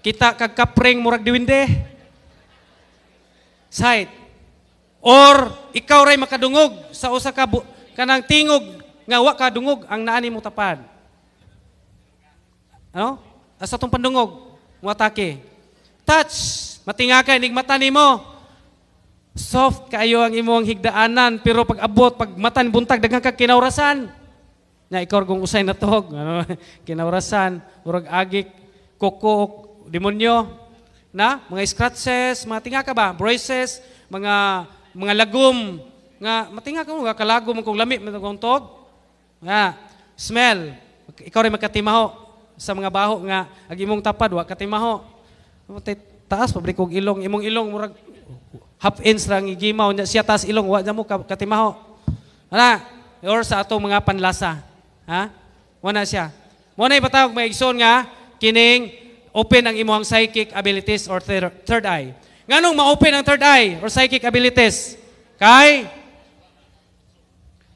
Kita kag kapring murag diwinde. Sight. Or ikaw ray makadungog sa usa ka kanang tingog nga wa ka dungog ang naa nimo tapad. Ano? Asa tong pandungog? Watake. Touch, matinga kay ning mata nimo. Soft kayo ang imong higdaanan pero pag abot pag mata buntag daghang ka kinaurasan. Na ikaw kung usay na tog, ano? kinaurasan, murag agik, kokok, demonyo, na mga scratches, mga tinga ba, braces, mga mga lagom, nga matinga ka mo nga kalago mo kung lami mo Nga, smell. Ikaw rin magkatimaho sa mga baho nga ag imong tapad wa katimaho. Taas pabrik og ilong imong ilong murag half inch lang igimaw niya siya taas ilong wa mo katimaho. Ana, or sa atong mga panlasa. Ha? Wala siya. Mo na ipatawag maigsoon nga kining open ang imong psychic abilities or third eye. Nganong ma-open ang third eye or psychic abilities? Kay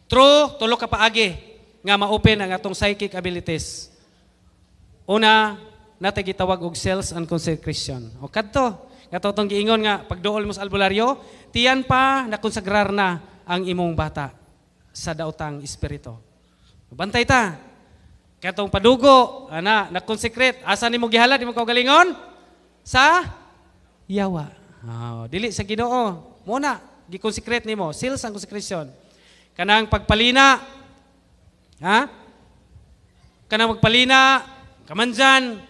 True, tulo ka paagi nga ma-open ang atong psychic abilities. Una, natay gitawag og sales and consecration. O kadto, nga totong giingon nga pagduol mo sa albularyo, tiyan pa na nakonsagrar na ang imong bata sa daotang espiritu. Bantay ta. Katong padugo, ana, na consecrate, asa nimo gihala nimo kaugalingon? Sa yawa. Oh, dili sa Ginoo. Muna, gikonsecrate nimo, sales and consecration. Kanang pagpalina, ha? Kanang pagpalina, kamanjan,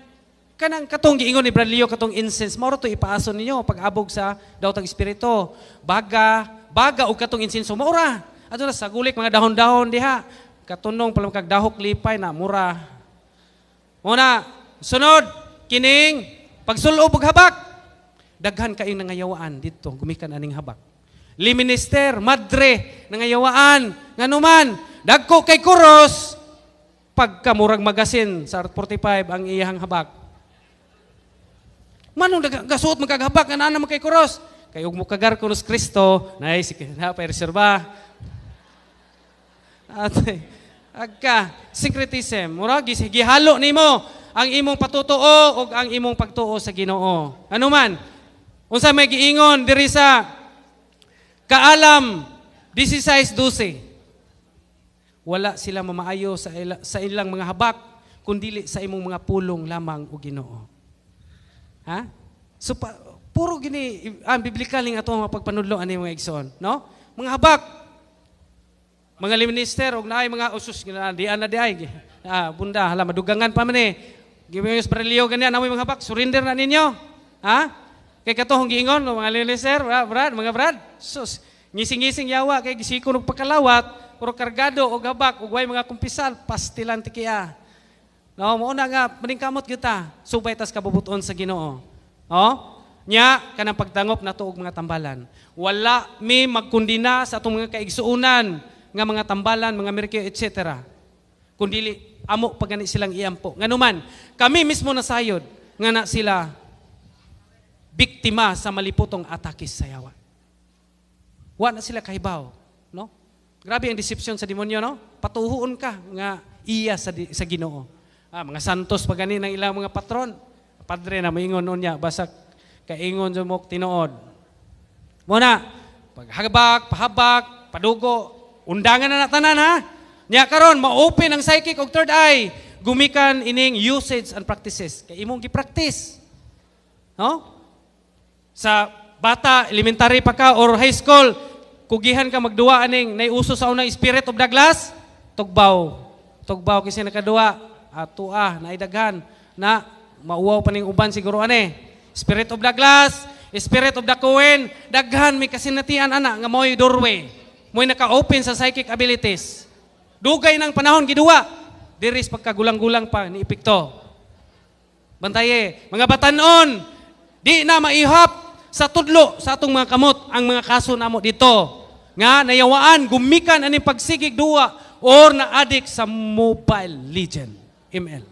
kanang katong giingon ni Bradley katong incense mao to ipaaso ninyo pag-abog sa dawtang espiritu baga baga og katong incense mao ra aduna sa gulik mga dahon-dahon diha katunong palang kag dahok lipay na mura una sunod kining pagsulob og habak daghan kaayong nangayawaan didto gumikan aning habak Liminister, madre, nangayawaan, nganuman, dagko kay kuros, pagkamurag magasin sa 45 ang iyang habak. Manong nagasuot magkaghabak, anana mo kay kuros. Kay ug mo kagar kunos Kristo, ay si na reserva. reserba. Ate, agka syncretism, murag gihalo nimo ang imong patutuo ug ang imong pagtuo sa Ginoo. Ano man, unsa may giingon dirisa, Kaalam 16:12. Wala sila mamaayo sa ila, sa ilang mga habak kundi sa imong mga pulong lamang o Ginoo. Ha? So pa, puro gini ang ah, biblical ning ato ang pagpanudlo ani mga igsoon, no? Mga habak mga minister og naay mga usus di ana di ay ah, bunda hala madugangan pa man eh. Gibiyos Brelio ganyan amoy mga habak surrender na ninyo. Ha? Kay katuhong giingon no mga liliser, brad, mga brad. Sus, ngising-ngising yawa kay gisiko og pakalawat, uro kargado og gabak ug way mga kumpisal, pastilan ti kiya. No, mo na nga kamot kita, subay tas kabubuton sa Ginoo. No? Nya kanang pagtangop nato og mga tambalan. Wala mi magkundina sa atong mga kaigsuunan nga mga tambalan, mga merkyo, etc. Kundili amo pagani silang iampo. Nganuman, kami mismo nasayod nga na sila biktima sa maliputong atake sa yawa. Wa na sila kahibaw, no? Grabe ang deception sa demonyo, no? Patuhuon ka nga iya sa, sa Ginoo. Ah, mga santos pa ganin ang ilang mga patron. Padre na moingon unya basak kaingon sumok tinuod. Muna, paghabak, pahabak, padugo, undangan na natanan ha. Niya karon ma-open ang psychic og third eye gumikan ining usage and practices kay imong gi-practice. No? sa bata, elementary pa ka or high school, kugihan ka magduwa aning naiuso sa unang spirit of the glass, tugbaw. Tugbaw kasi nakaduwa, ato ah, naidaghan na mauaw pa ning uban siguro ane. Spirit of the glass, spirit of the coin, daghan may kasinatian ana nga mo'y doorway. Mo'y naka-open sa psychic abilities. Dugay ng panahon giduwa, diris pagkagulang-gulang pa ni ipikto. Bantaye, mga batanon, di na maihap sa tudlo sa atong mga kamot ang mga kaso namo dito nga nayawaan gumikan ani pagsigig duwa or na addict sa mobile legend ML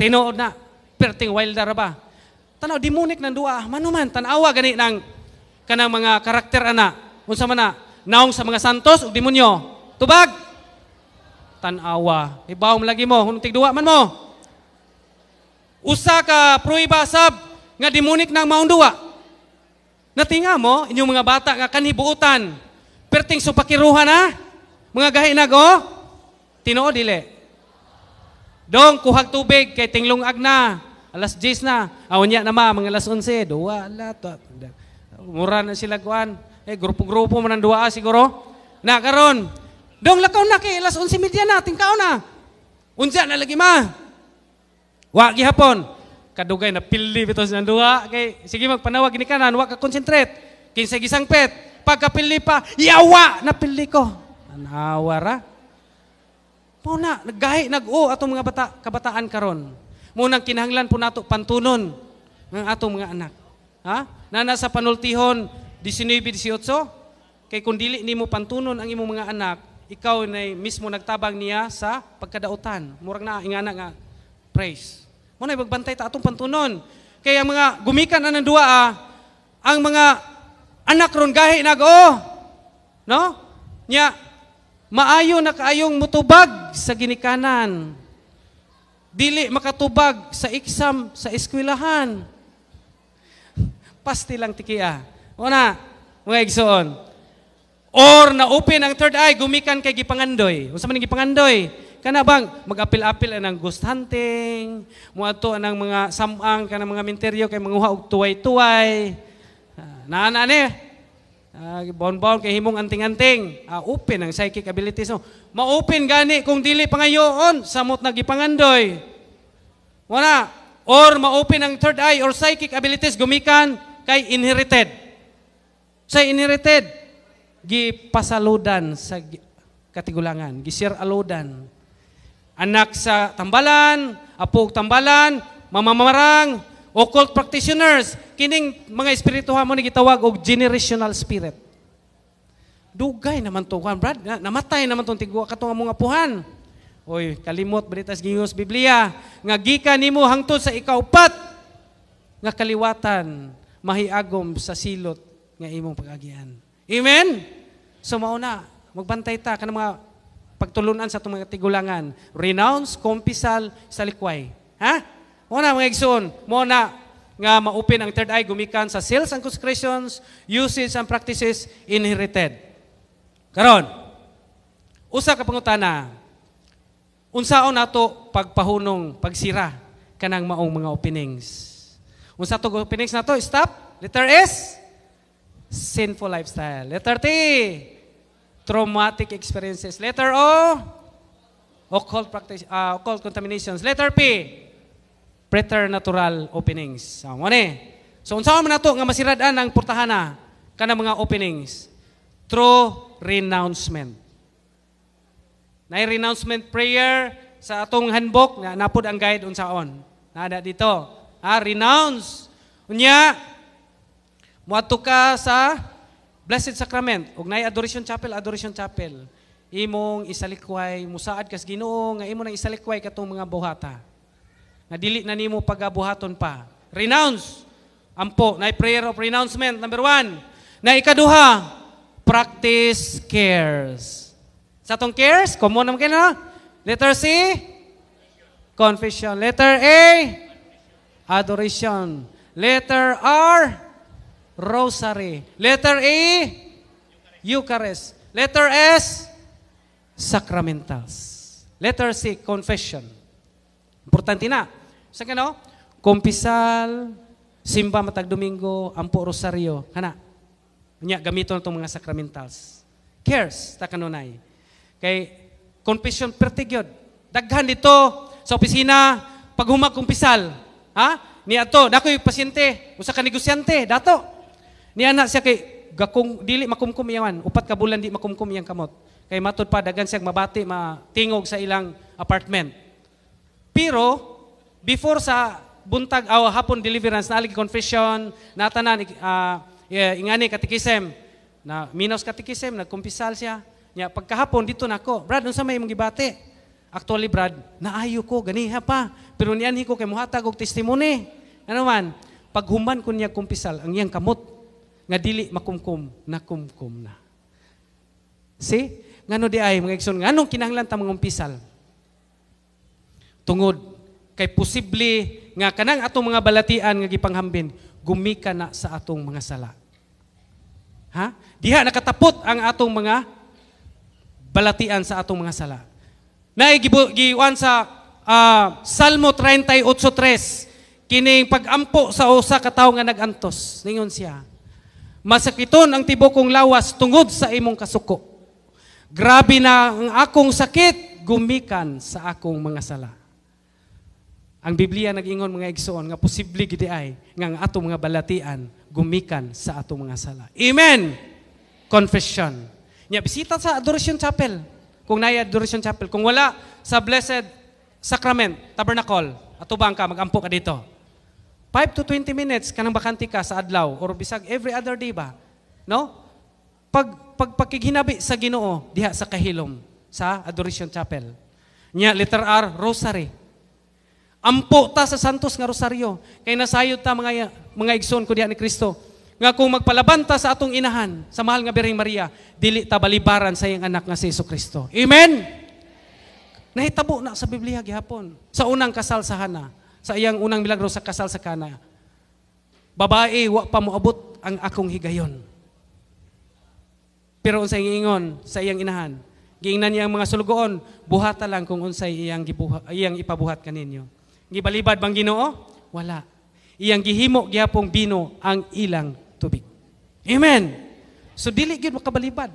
tinuod na perting wilder ba tanaw demonik nang duwa manuman tanawa gani nang kanang mga karakter ana unsa man na naong sa mga santos ug demonyo tubag tanawa ibawom lagi mo hunting duwa man mo usa ka pruiba sab nga demonik na ang maong duwa. Natinga mo, inyong mga bata nga kanhibuutan, perting supakiruhan na, Mga gahinag o? Tinoo dili. Dong, kuhag tubig, kay tinglong agna, Alas 10 na. Awanya na ma, mga alas 11. Duwa, ala, Mura na sila kuan. Eh, grupo-grupo man ang duwa ah, siguro. Na, karon. Dong, lakaw na kay alas 11 media na. Tingkaw na. Unsa na lagi ma. Wa hapon, kadugay na pili bitos sa duha kay sige magpanawag ni kanan wa ka concentrate kinsa pagka pagkapili pa yawa na pili ko anawa ra mo na naggahi nag-o atong mga bata kabataan karon mo nang kinahanglan po nato pantunon ng atong mga anak ha na nasa panultihon 19:18 kay kun dili nimo pantunon ang imong mga anak ikaw na mismo nagtabang niya sa pagkadautan murag na ingana nga praise Muna magbantay ta atong pantunon. Kaya mga gumikan na ng duwa, ah, ang mga anak ron gahi nag oh, no? Nya maayo na kaayong mutubag sa ginikanan. Dili makatubag sa exam sa eskwelahan. Pasti lang tikia. Ah. Una, mga igsoon. Or na naupin ang third eye, gumikan kay gipangandoy. Unsa man gipangandoy? kana bang magapil-apil anang ghost hunting, muadto anang mga samang kana mga minteryo kay manguha og tuway-tuway. Uh, na ni. Uh, bon-bon kay himong anting-anting. Uh, open ang psychic abilities mo. Ma-open gani kung dili pa pangayoon samot gipangandoy. Wala. Or ma-open ang third eye or psychic abilities gumikan kay inherited. Sa inherited, gipasaludan sa katigulangan, gisiralodan anak sa tambalan, apog tambalan, mamamarang, occult practitioners, kining mga espirituha mo ni gitawag og generational spirit. Dugay naman to kan, brad, namatay naman tong tigwa katong among apuhan. Oy, kalimot britas gingos Biblia nga gikan nimo hangtod sa ikaupat nga kaliwatan mahiagom sa silot nga imong pagagian. Amen. So mao magbantay ta kanang mga pagtulunan sa itong mga tigulangan. Renounce, kompisal, salikway. Ha? Muna mga igsoon, muna nga maupin ang third eye gumikan sa sales and consecrations, uses and practices inherited. Karon, usa ka pangutana, unsaon nato pagpahunong pagsira kanang maong mga openings. Unsa to openings nato? Stop. Letter S, sinful lifestyle. Letter T, traumatic experiences. Letter O, occult, practice, uh, ah, occult contaminations. Letter P, preternatural openings. So, ah, ngone. Eh. So, unsa man ato nga masiradaan ang portahana kana mga openings? Through renouncement. Nay renouncement prayer sa atong handbook na napod ang guide unsa unsaon. Nada dito. Ah, renounce. Unya, muadto ka sa Blessed Sacrament, ugnay Adoration Chapel, Adoration Chapel. Imong isalikway, musaad kas Ginoo nga imo nang isalikway katong mga buhata. Nga dili na nimo pagabuhaton pa. Renounce. Ampo, nay prayer of renouncement number one. Na ikaduha, practice cares. Sa tong cares, common naman kayo na. Letter C, confession. Letter A, adoration. Letter R, Rosary. Letter A, e, Eucharist. Letter S, Sacramentals. Letter C, Confession. Importante na. Sa kano? Kumpisal, simba matag Domingo, ampo rosaryo. Kana. Nya, gamito na itong mga sacramentals. Cares, takanunay. Eh. Kay, confession pertigyod. Daghan dito sa opisina, pag kumpisal. Ha? Ni ato, dako'y pasyente, usa ka negosyante, dato. Niya anak siya kay gakong dili makumkum yawan, upat ka bulan di makumkum yang kamot. Kay matod pa dagan siya mabati ma tingog sa ilang apartment. Pero before sa buntag aw hapon deliverance na confession natanan uh, ingani katikisem na minos katikisem nagkumpisal siya nya pagkahapon dito nako brad unsa may imong gibati actually brad naayo ko gani ha pa pero niyan ko kay muhatag og testimony ano man paghuman ko niya kumpisal ang iyang kamot nga dili makumkum na kumkum na. See? Ngano di ay mga igsoon, nganong kinahanglan ta mga umpisal? Tungod kay posible nga kanang atong mga balatian nga gipanghambin gumika na sa atong mga sala. Ha? Diha nakatapot ang atong mga balatian sa atong mga sala. Naigiwan sa uh, Salmo 38.3, kining pagampo sa usa ka tawo nga nagantos. Ningon siya, Masakiton ang tibok kong lawas tungod sa imong kasuko. Grabe na ang akong sakit, gumikan sa akong mga sala. Ang Biblia nag-ingon mga igsoon nga posible gidi ay nga ang ato mga balatian gumikan sa ato mga sala. Amen. Confession. Nya bisita sa Adoration Chapel. Kung naay Adoration Chapel, kung wala sa Blessed Sacrament Tabernacle, atubang ka magampo ka dito. 5 to 20 minutes kanang bakante ka sa adlaw or bisag every other day ba? No? Pag pagpakighinabi sa Ginoo diha sa kahilom sa Adoration Chapel. Nya letter R rosary. Ampo ta sa santos nga rosaryo kay nasayod ta mga mga igsoon ko diha ni Kristo nga kung magpalabanta sa atong inahan sa mahal nga Birheng Maria dili ta balibaran sa iyang anak nga si Hesus Kristo. Amen. Nahitabo na sa Biblia gihapon sa unang kasal sa Hana sa iyang unang milagro sa kasal sa kana. Babae, wa pa moabot ang akong higayon. Pero unsay ingon sa iyang inahan, giingnan niya ang mga sulugoon, buhata lang kung unsay iyang gibuha, iyang ipabuhat kaninyo. Gibalibad bang Ginoo? Wala. Iyang gihimo gihapong bino ang ilang tubig. Amen. So dili gyud makabalibad.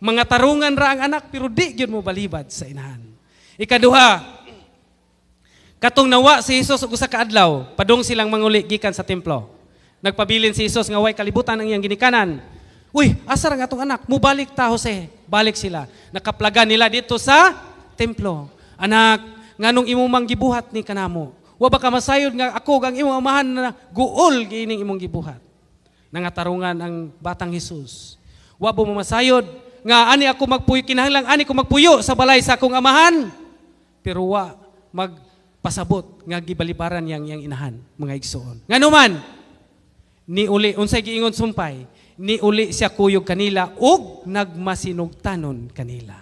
Mga tarungan ra ang anak pero di gyud mo balibad sa inahan. Ikaduha, Katong nawa si Hesus og usa ka adlaw, padung silang manguli gikan sa templo. Nagpabilin si Hesus nga way kalibutan ang iyang ginikanan. Uy, asar nga atong anak? Mubalik ta Jose. Balik sila. Nakaplaga nila dito sa templo. Anak, nganong imong manggibuhat ni kanamo? Wa ba ka masayod nga ako ang imong amahan na guol gining imong gibuhat? Nangatarungan ang batang Hesus. Wa ba mo masayod nga ani ako magpuyo kinahanglan ani ko magpuyo sa balay sa akong amahan? Pero wa mag pasabot nga gibalibaran yang yang inahan mga igsoon. Nganuman ni uli unsay giingon sumpay ni uli siya kuyog kanila ug nagmasinugtanon kanila.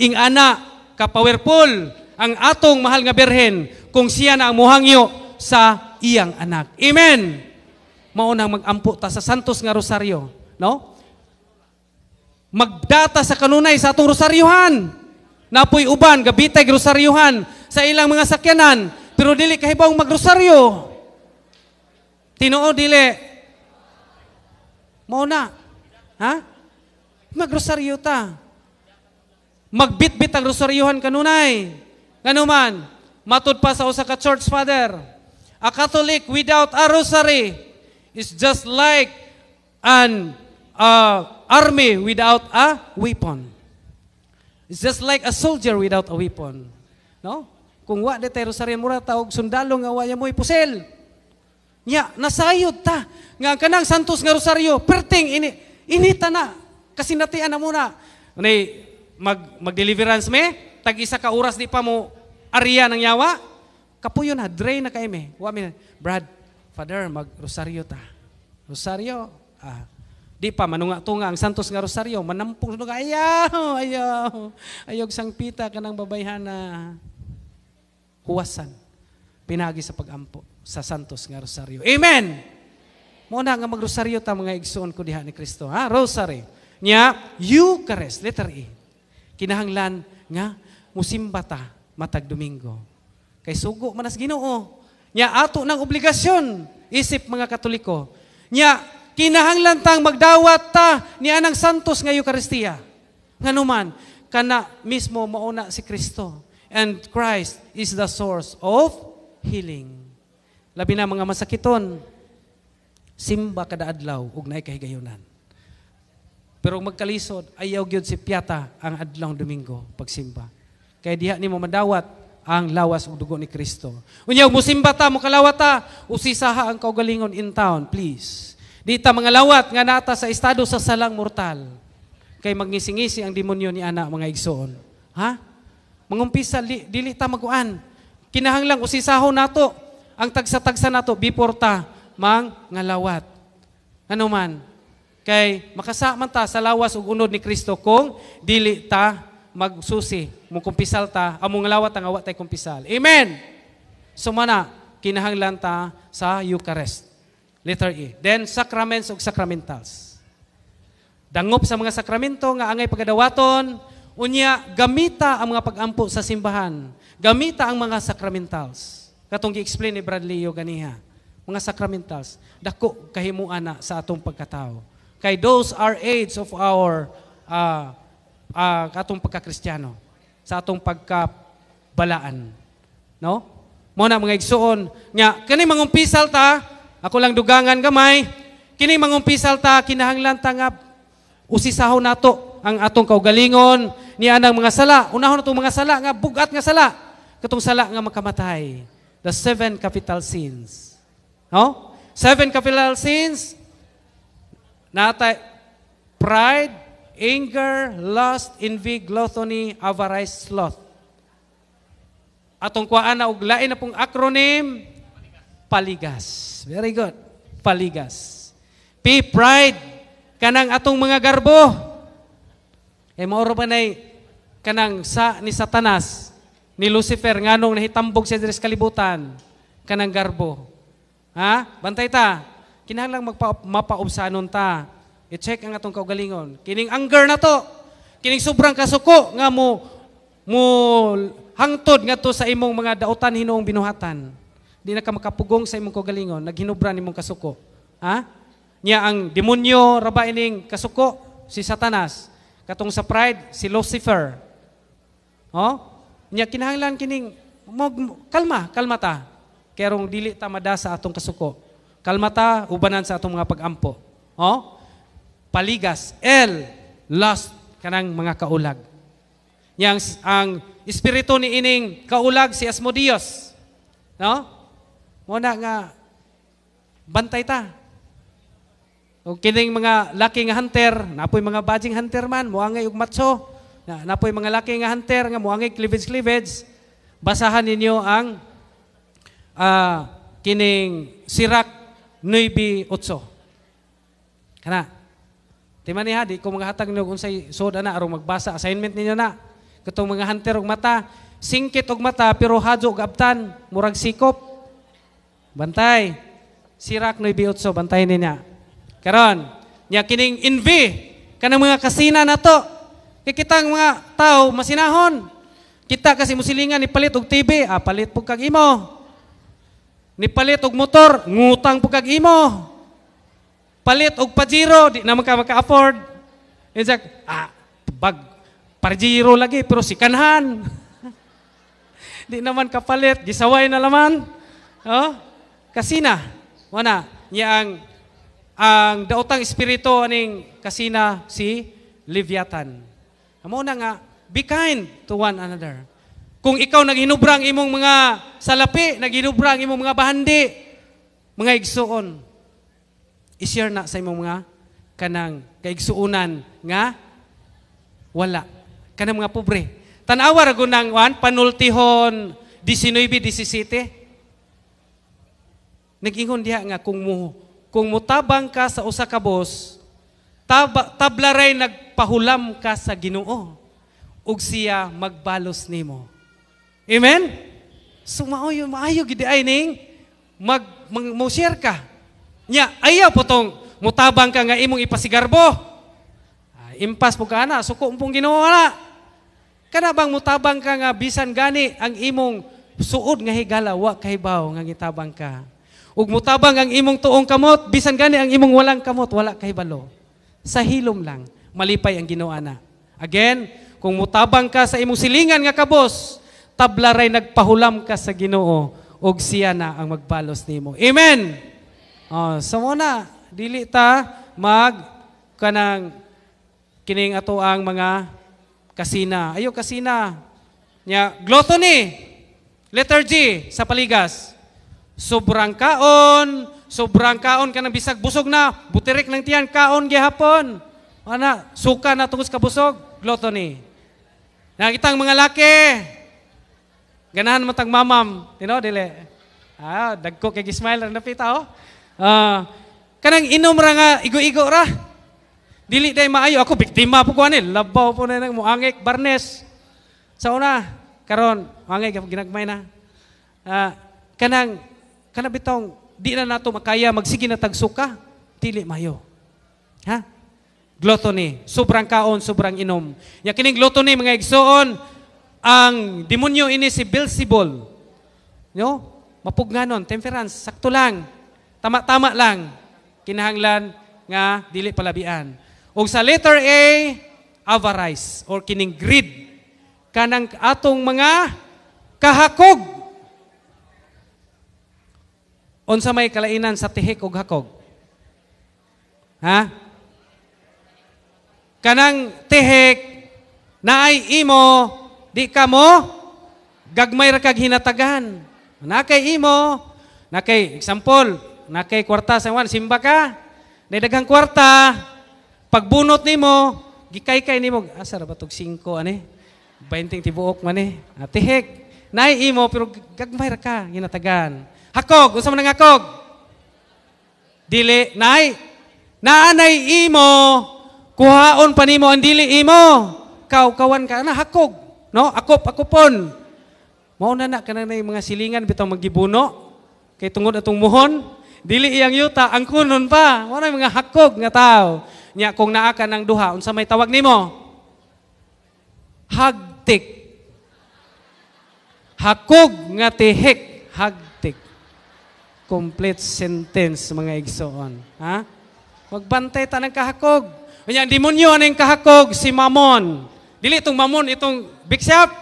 Ing ana ka powerful ang atong mahal nga berhen kung siya na ang muhangyo sa iyang anak. Amen. Mao nang magampo ta sa santos nga rosaryo, no? Magdata sa kanunay sa atong rosaryohan Napoy uban, gabitay grosaryuhan sa ilang mga sakyanan, pero dili kahibawang magrosaryo. tinuod dili. Mao na. Ha? Magrosaryo ta. Magbitbit ang rosaryuhan kanunay. Ganuman, matud pa sa usa ka church father. A Catholic without a rosary is just like an uh, army without a weapon. It's just like a soldier without a weapon. No? Kung wa de tayo sa mura tawag sundalo nga waya mo ipusel. Nya, nasayod ta nga kanang santos nga rosaryo perting ini inita na kasi natian na muna. Ni mag magdeliverance me tag isa ka oras di pa mo ariya ng yawa. Kapuyo na drain na kay me. Wa mi Brad, Father mag rosaryo ta. Rosaryo ah Di pa, manunga-tunga ang santos nga rosaryo, manampong sunog, ayaw, ayaw, ayaw sangpita ka ng babayhan na huwasan, pinagi sa pagampo sa santos nga rosaryo. Amen! Muna nga magrosaryo ta mga igsuon ko diha ni Kristo. Ha? Rosary. Nya, Eucharist, letter E. Kinahanglan nga, musimba ta matag Domingo. Kay sugo manas ginoo. Nya, ato nang obligasyon, isip mga katoliko. Nya, kinahanglan tang magdawat ta ni anang santos nga Eucharistia. Nganuman, kana mismo mauna si Kristo. And Christ is the source of healing. Labi na mga masakiton, simba kada adlaw ug naay kahigayunan. Pero magkalisod, ayaw gyud si Piata ang adlaw Domingo pagsimba. Kay diha nimo madawat ang lawas ug dugo ni Kristo. Unya mo simba ta mo kalawat ta, usisaha ang kaugalingon in town, please. Dita mga lawat nga nata sa estado sa salang mortal. Kay magngisi-ngisi ang demonyo ni ana mga igsoon. Ha? Mangumpisa li, dili ta maguan. Kinahanglang usisaho nato ang tagsa-tagsa nato before ta mang ngalawat. Ano man kay makasaman ta sa lawas ug unod ni Kristo kung dili ta magsusi mong kumpisal ta among lawat ang awa tay kumpisal. Amen. Sumana kinahanglan ta sa Eucharist. Letter E. Then, sacraments o sacramentals. Dangop sa mga sakramento nga angay pagadawaton, unya gamita ang mga pagampo sa simbahan. Gamita ang mga sacramentals. Katong gi-explain ni Bradley yo ganiha. Mga sacramentals, dako kahimuan na sa atong pagkatao. Kay those are aids of our uh, uh, atong pagkakristiyano, sa atong pagkabalaan. No? Mo na mga igsuon nga kani mangumpisal ta ako lang dugangan gamay, kini mangumpisal ta, kinahanglan ta nga usisahon nato ang atong kaugalingon ni anang mga sala. Unahon natong mga sala nga bugat nga sala, katong sala nga makamatay. The seven capital sins. No? Seven capital sins, natay, pride, anger, lust, envy, gluttony, avarice, sloth. Atong kuhaan na og lain na pong acronym, paligas. Very good. Paligas. P, pride. Kanang atong mga garbo. E mauro pa na'y kanang sa, ni Satanas, ni Lucifer, nga nung nahitambog siya sa kalibutan, kanang garbo. Ha? Bantay ta. Kinahanglang magpa, mapaubsanon ta. I-check ang atong kaugalingon. Kining anger na to. Kining sobrang kasuko nga mo mo hangtod nga to sa imong mga dautan hinoong binuhatan di na ka makapugong sa imong kagalingon, naghinubra mong kasuko. Ha? Niya ang demonyo, raba ining kasuko, si Satanas. Katong sa pride, si Lucifer. Oh? Niya kinahanglan kining, mag, kalma, kalma ta. Kerong dili ta mada sa atong kasuko. Kalma ta, ubanan sa atong mga pagampo. Oh? Paligas, L, lust, kanang mga kaulag. Niyang ang espiritu ni ining kaulag si Asmodeus. No? mo na nga, bantay ta. O kining mga laki nga hunter, napoy mga badging hunter man, muangay og matso. Na, napoy mga laki nga hunter nga muangay cleavage-cleavage. Basahan ninyo ang uh, kining Sirak utso Kana. Timan niya, di ko mga hatag nung unsay soda na, arong magbasa, assignment ninyo na. Katong mga hunter og mata, singkit og mata, pero hadyo og abtan, murag sikop. Bantay. Sirak no ibiutso, bantay niya. Karon, niya kining envy kanang mga kasina na to. Kay kitang mga tao masinahon. Kita kasi musilingan ni palit og TV, ah, palit pug kag imo. Ni palit og motor, ngutang pug kag imo. Palit og pajero, di naman ka maka-afford. Exact, ah, bag parjiro lagi pero si kanhan. di naman ka kapalit, gisaway na laman. Oh? kasina wana niya ang ang daotang espiritu aning kasina si Leviathan. Amo na nga be kind to one another. Kung ikaw naghinubrang imong mga salapi, naghinubrang imong mga bahandi, mga igsuon, ishare na sa imong mga kanang kaigsuunan nga wala. Kanang mga pobre. Tanawa ra gunang wan panultihon 19 17 Nag-ingon diha nga kung mo kung mutabang ka sa usa ka boss, tab, tabla ray nagpahulam ka sa Ginoo ug siya magbalos nimo. Amen? So maayo maayo gid ay ning mag, mag mo share ka. Nya ayaw po tong mutabang ka nga imong ipasigarbo. Ah, impas po ka na, suko pong Ginoo wala. Kana bang mutabang ka nga bisan gani ang imong suod nga higala wa kahibaw nga gitabang ka Ug mutabang ang imong tuong kamot, bisan gani ang imong walang kamot, wala kay balo. Sa hilom lang, malipay ang Ginoo ana. Again, kung mutabang ka sa imong silingan nga kabos, tabla ray nagpahulam ka sa Ginoo ug siya na ang magbalos nimo. Amen. Oh, so muna, dili ta mag kanang kining ato ang mga kasina. Ayo kasina. Nya gluttony, Letter G sa paligas sobrang kaon, sobrang kaon ka bisag busog na, butirik ng tiyan, kaon gihapon. Ana, suka na tungos ka busog, gluttony. Nakita ang mga laki. Ganahan mo tang mamam, tino dili. Ah, dagko kay gismile ang napita oh. Ah, kanang inom ra nga igo-igo ra. Dili day maayo ako biktima po ko anil, labaw po na nang muangik barnes. Sa una, karon angay ginagmay na. Ah, kanang Kana bitaw di na nato makaya magsige na tagsuka, dili mayo. Ha? Gluttony, sobrang kaon, sobrang inom. Ya kining gluttony mga igsoon, ang demonyo ini si Beelzebul. No? Mapugnanon, temperance, sakto lang. Tama-tama lang. Kinahanglan nga dili palabian. Og sa letter A, avarice or kining greed kanang atong mga kahakog Unsa may kalainan sa tihik ug hakog? Ha? Kanang tihik naay imo di ka mo gagmay ra kag hinatagan. Na kay imo, na kay example, na kay kwarta sa wan simba ka. Nay daghang kwarta, pagbunot nimo, gikaykay nimo asa ra ba 5 ani? 20 tibuok man eh. Ah, tihik. Naay imo pero gagmay ra ka hinatagan. Hakog, unsa man ang hakog? Dili nay naanay imo kuhaon pa nimo ang dili imo. Kaw kawan ka na hakog, no? Ako ako pon. Mao na na kanang nay mga silingan bitaw magibuno kay tungod atong muhon. Dili iyang yuta ang kunon pa. Wala mga hakog nga tao. Nya kung naa ka ng duha, unsa may tawag nimo? Hagtik. Hakog nga tihik. Hagtik complete sentence, mga igsoon. Ha? Magbantay ta ng kahakog. Kanya, demonyo na yung kahakog, si Mamon. Dili itong Mamon, itong Big Shop.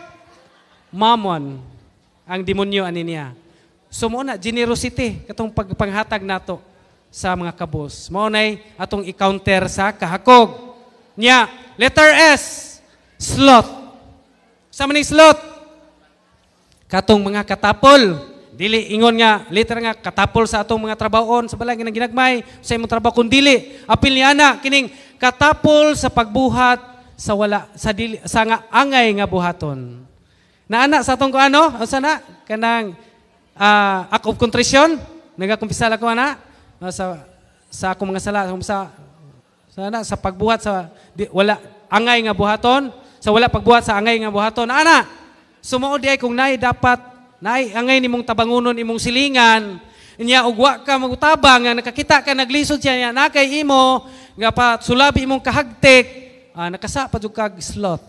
Mamon, ang demonyo ani niya. So, muna, generosity, katong pagpanghatag nato sa mga kabos. Maunay, atong i-counter sa kahakog. Nya, letter S, sloth. Sa maning sloth? Katong mga katapol. Dili ingon nga later nga katapol sa atong mga trabahon sa balay nga ginagmay sa imong trabaho kun dili apil ni ana kining katapol sa pagbuhat sa wala sa dili, sa nga angay nga buhaton. Na ana sa atong kuano unsa na kanang uh, act of contrition nagakumpisa ko ana sa sa akong mga sala sa sa ana sa pagbuhat sa di, wala angay nga buhaton sa wala pagbuhat sa angay nga buhaton ana sumuod ay kung nay dapat Nay, angay nimong tabangunon imong silingan, niya ugwa ka magutabang nga nakakita ka naglisod siya niya nakay imo nga pa sulabi imong kahagtik ah, nakasa pa kag sloth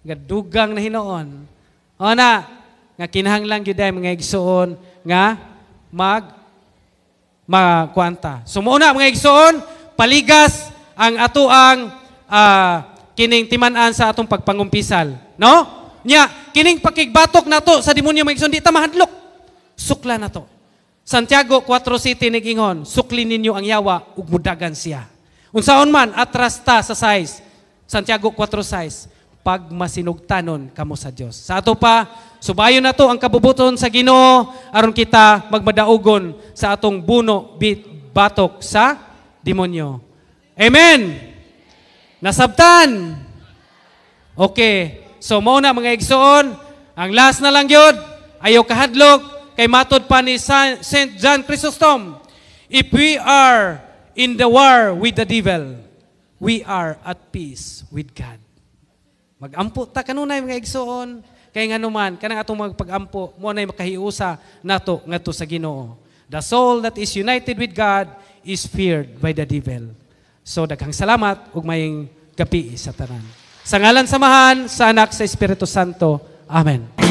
nga dugang na hinoon ana nga kinahanglan gyud ay mga igsoon nga mag magkuanta sumuuna mga igsoon paligas ang ato ang ah, kining timan-an sa atong pagpangumpisal no nya kining pakigbatok nato sa demonyo may di ta Sukla na to. Santiago 4 City nigingon, sukli ninyo ang yawa ug mudagan siya. Unsaon man atras ta sa size. Santiago 4 size. Pag masinugtanon kamo sa Dios. Sa ato pa, subayon na to ang kabubuton sa Ginoo aron kita magmadaugon sa atong buno bit batok sa demonyo. Amen. Nasabtan. Okay. So mo na mga igsoon, ang last na lang yun, ayaw kahadlok, kay matod pa ni St. John Chrysostom, If we are in the war with the devil, we are at peace with God. Magampo ta kanunay mga igsoon, kay nga naman, kanang atong magpagampo, mo na makahiusa nato ngadto sa Ginoo. The soul that is united with God is feared by the devil. So daghang salamat ug maying gapi sa tanan. Sa ngalan samahan, sa anak, sa Espiritu Santo.
Amen.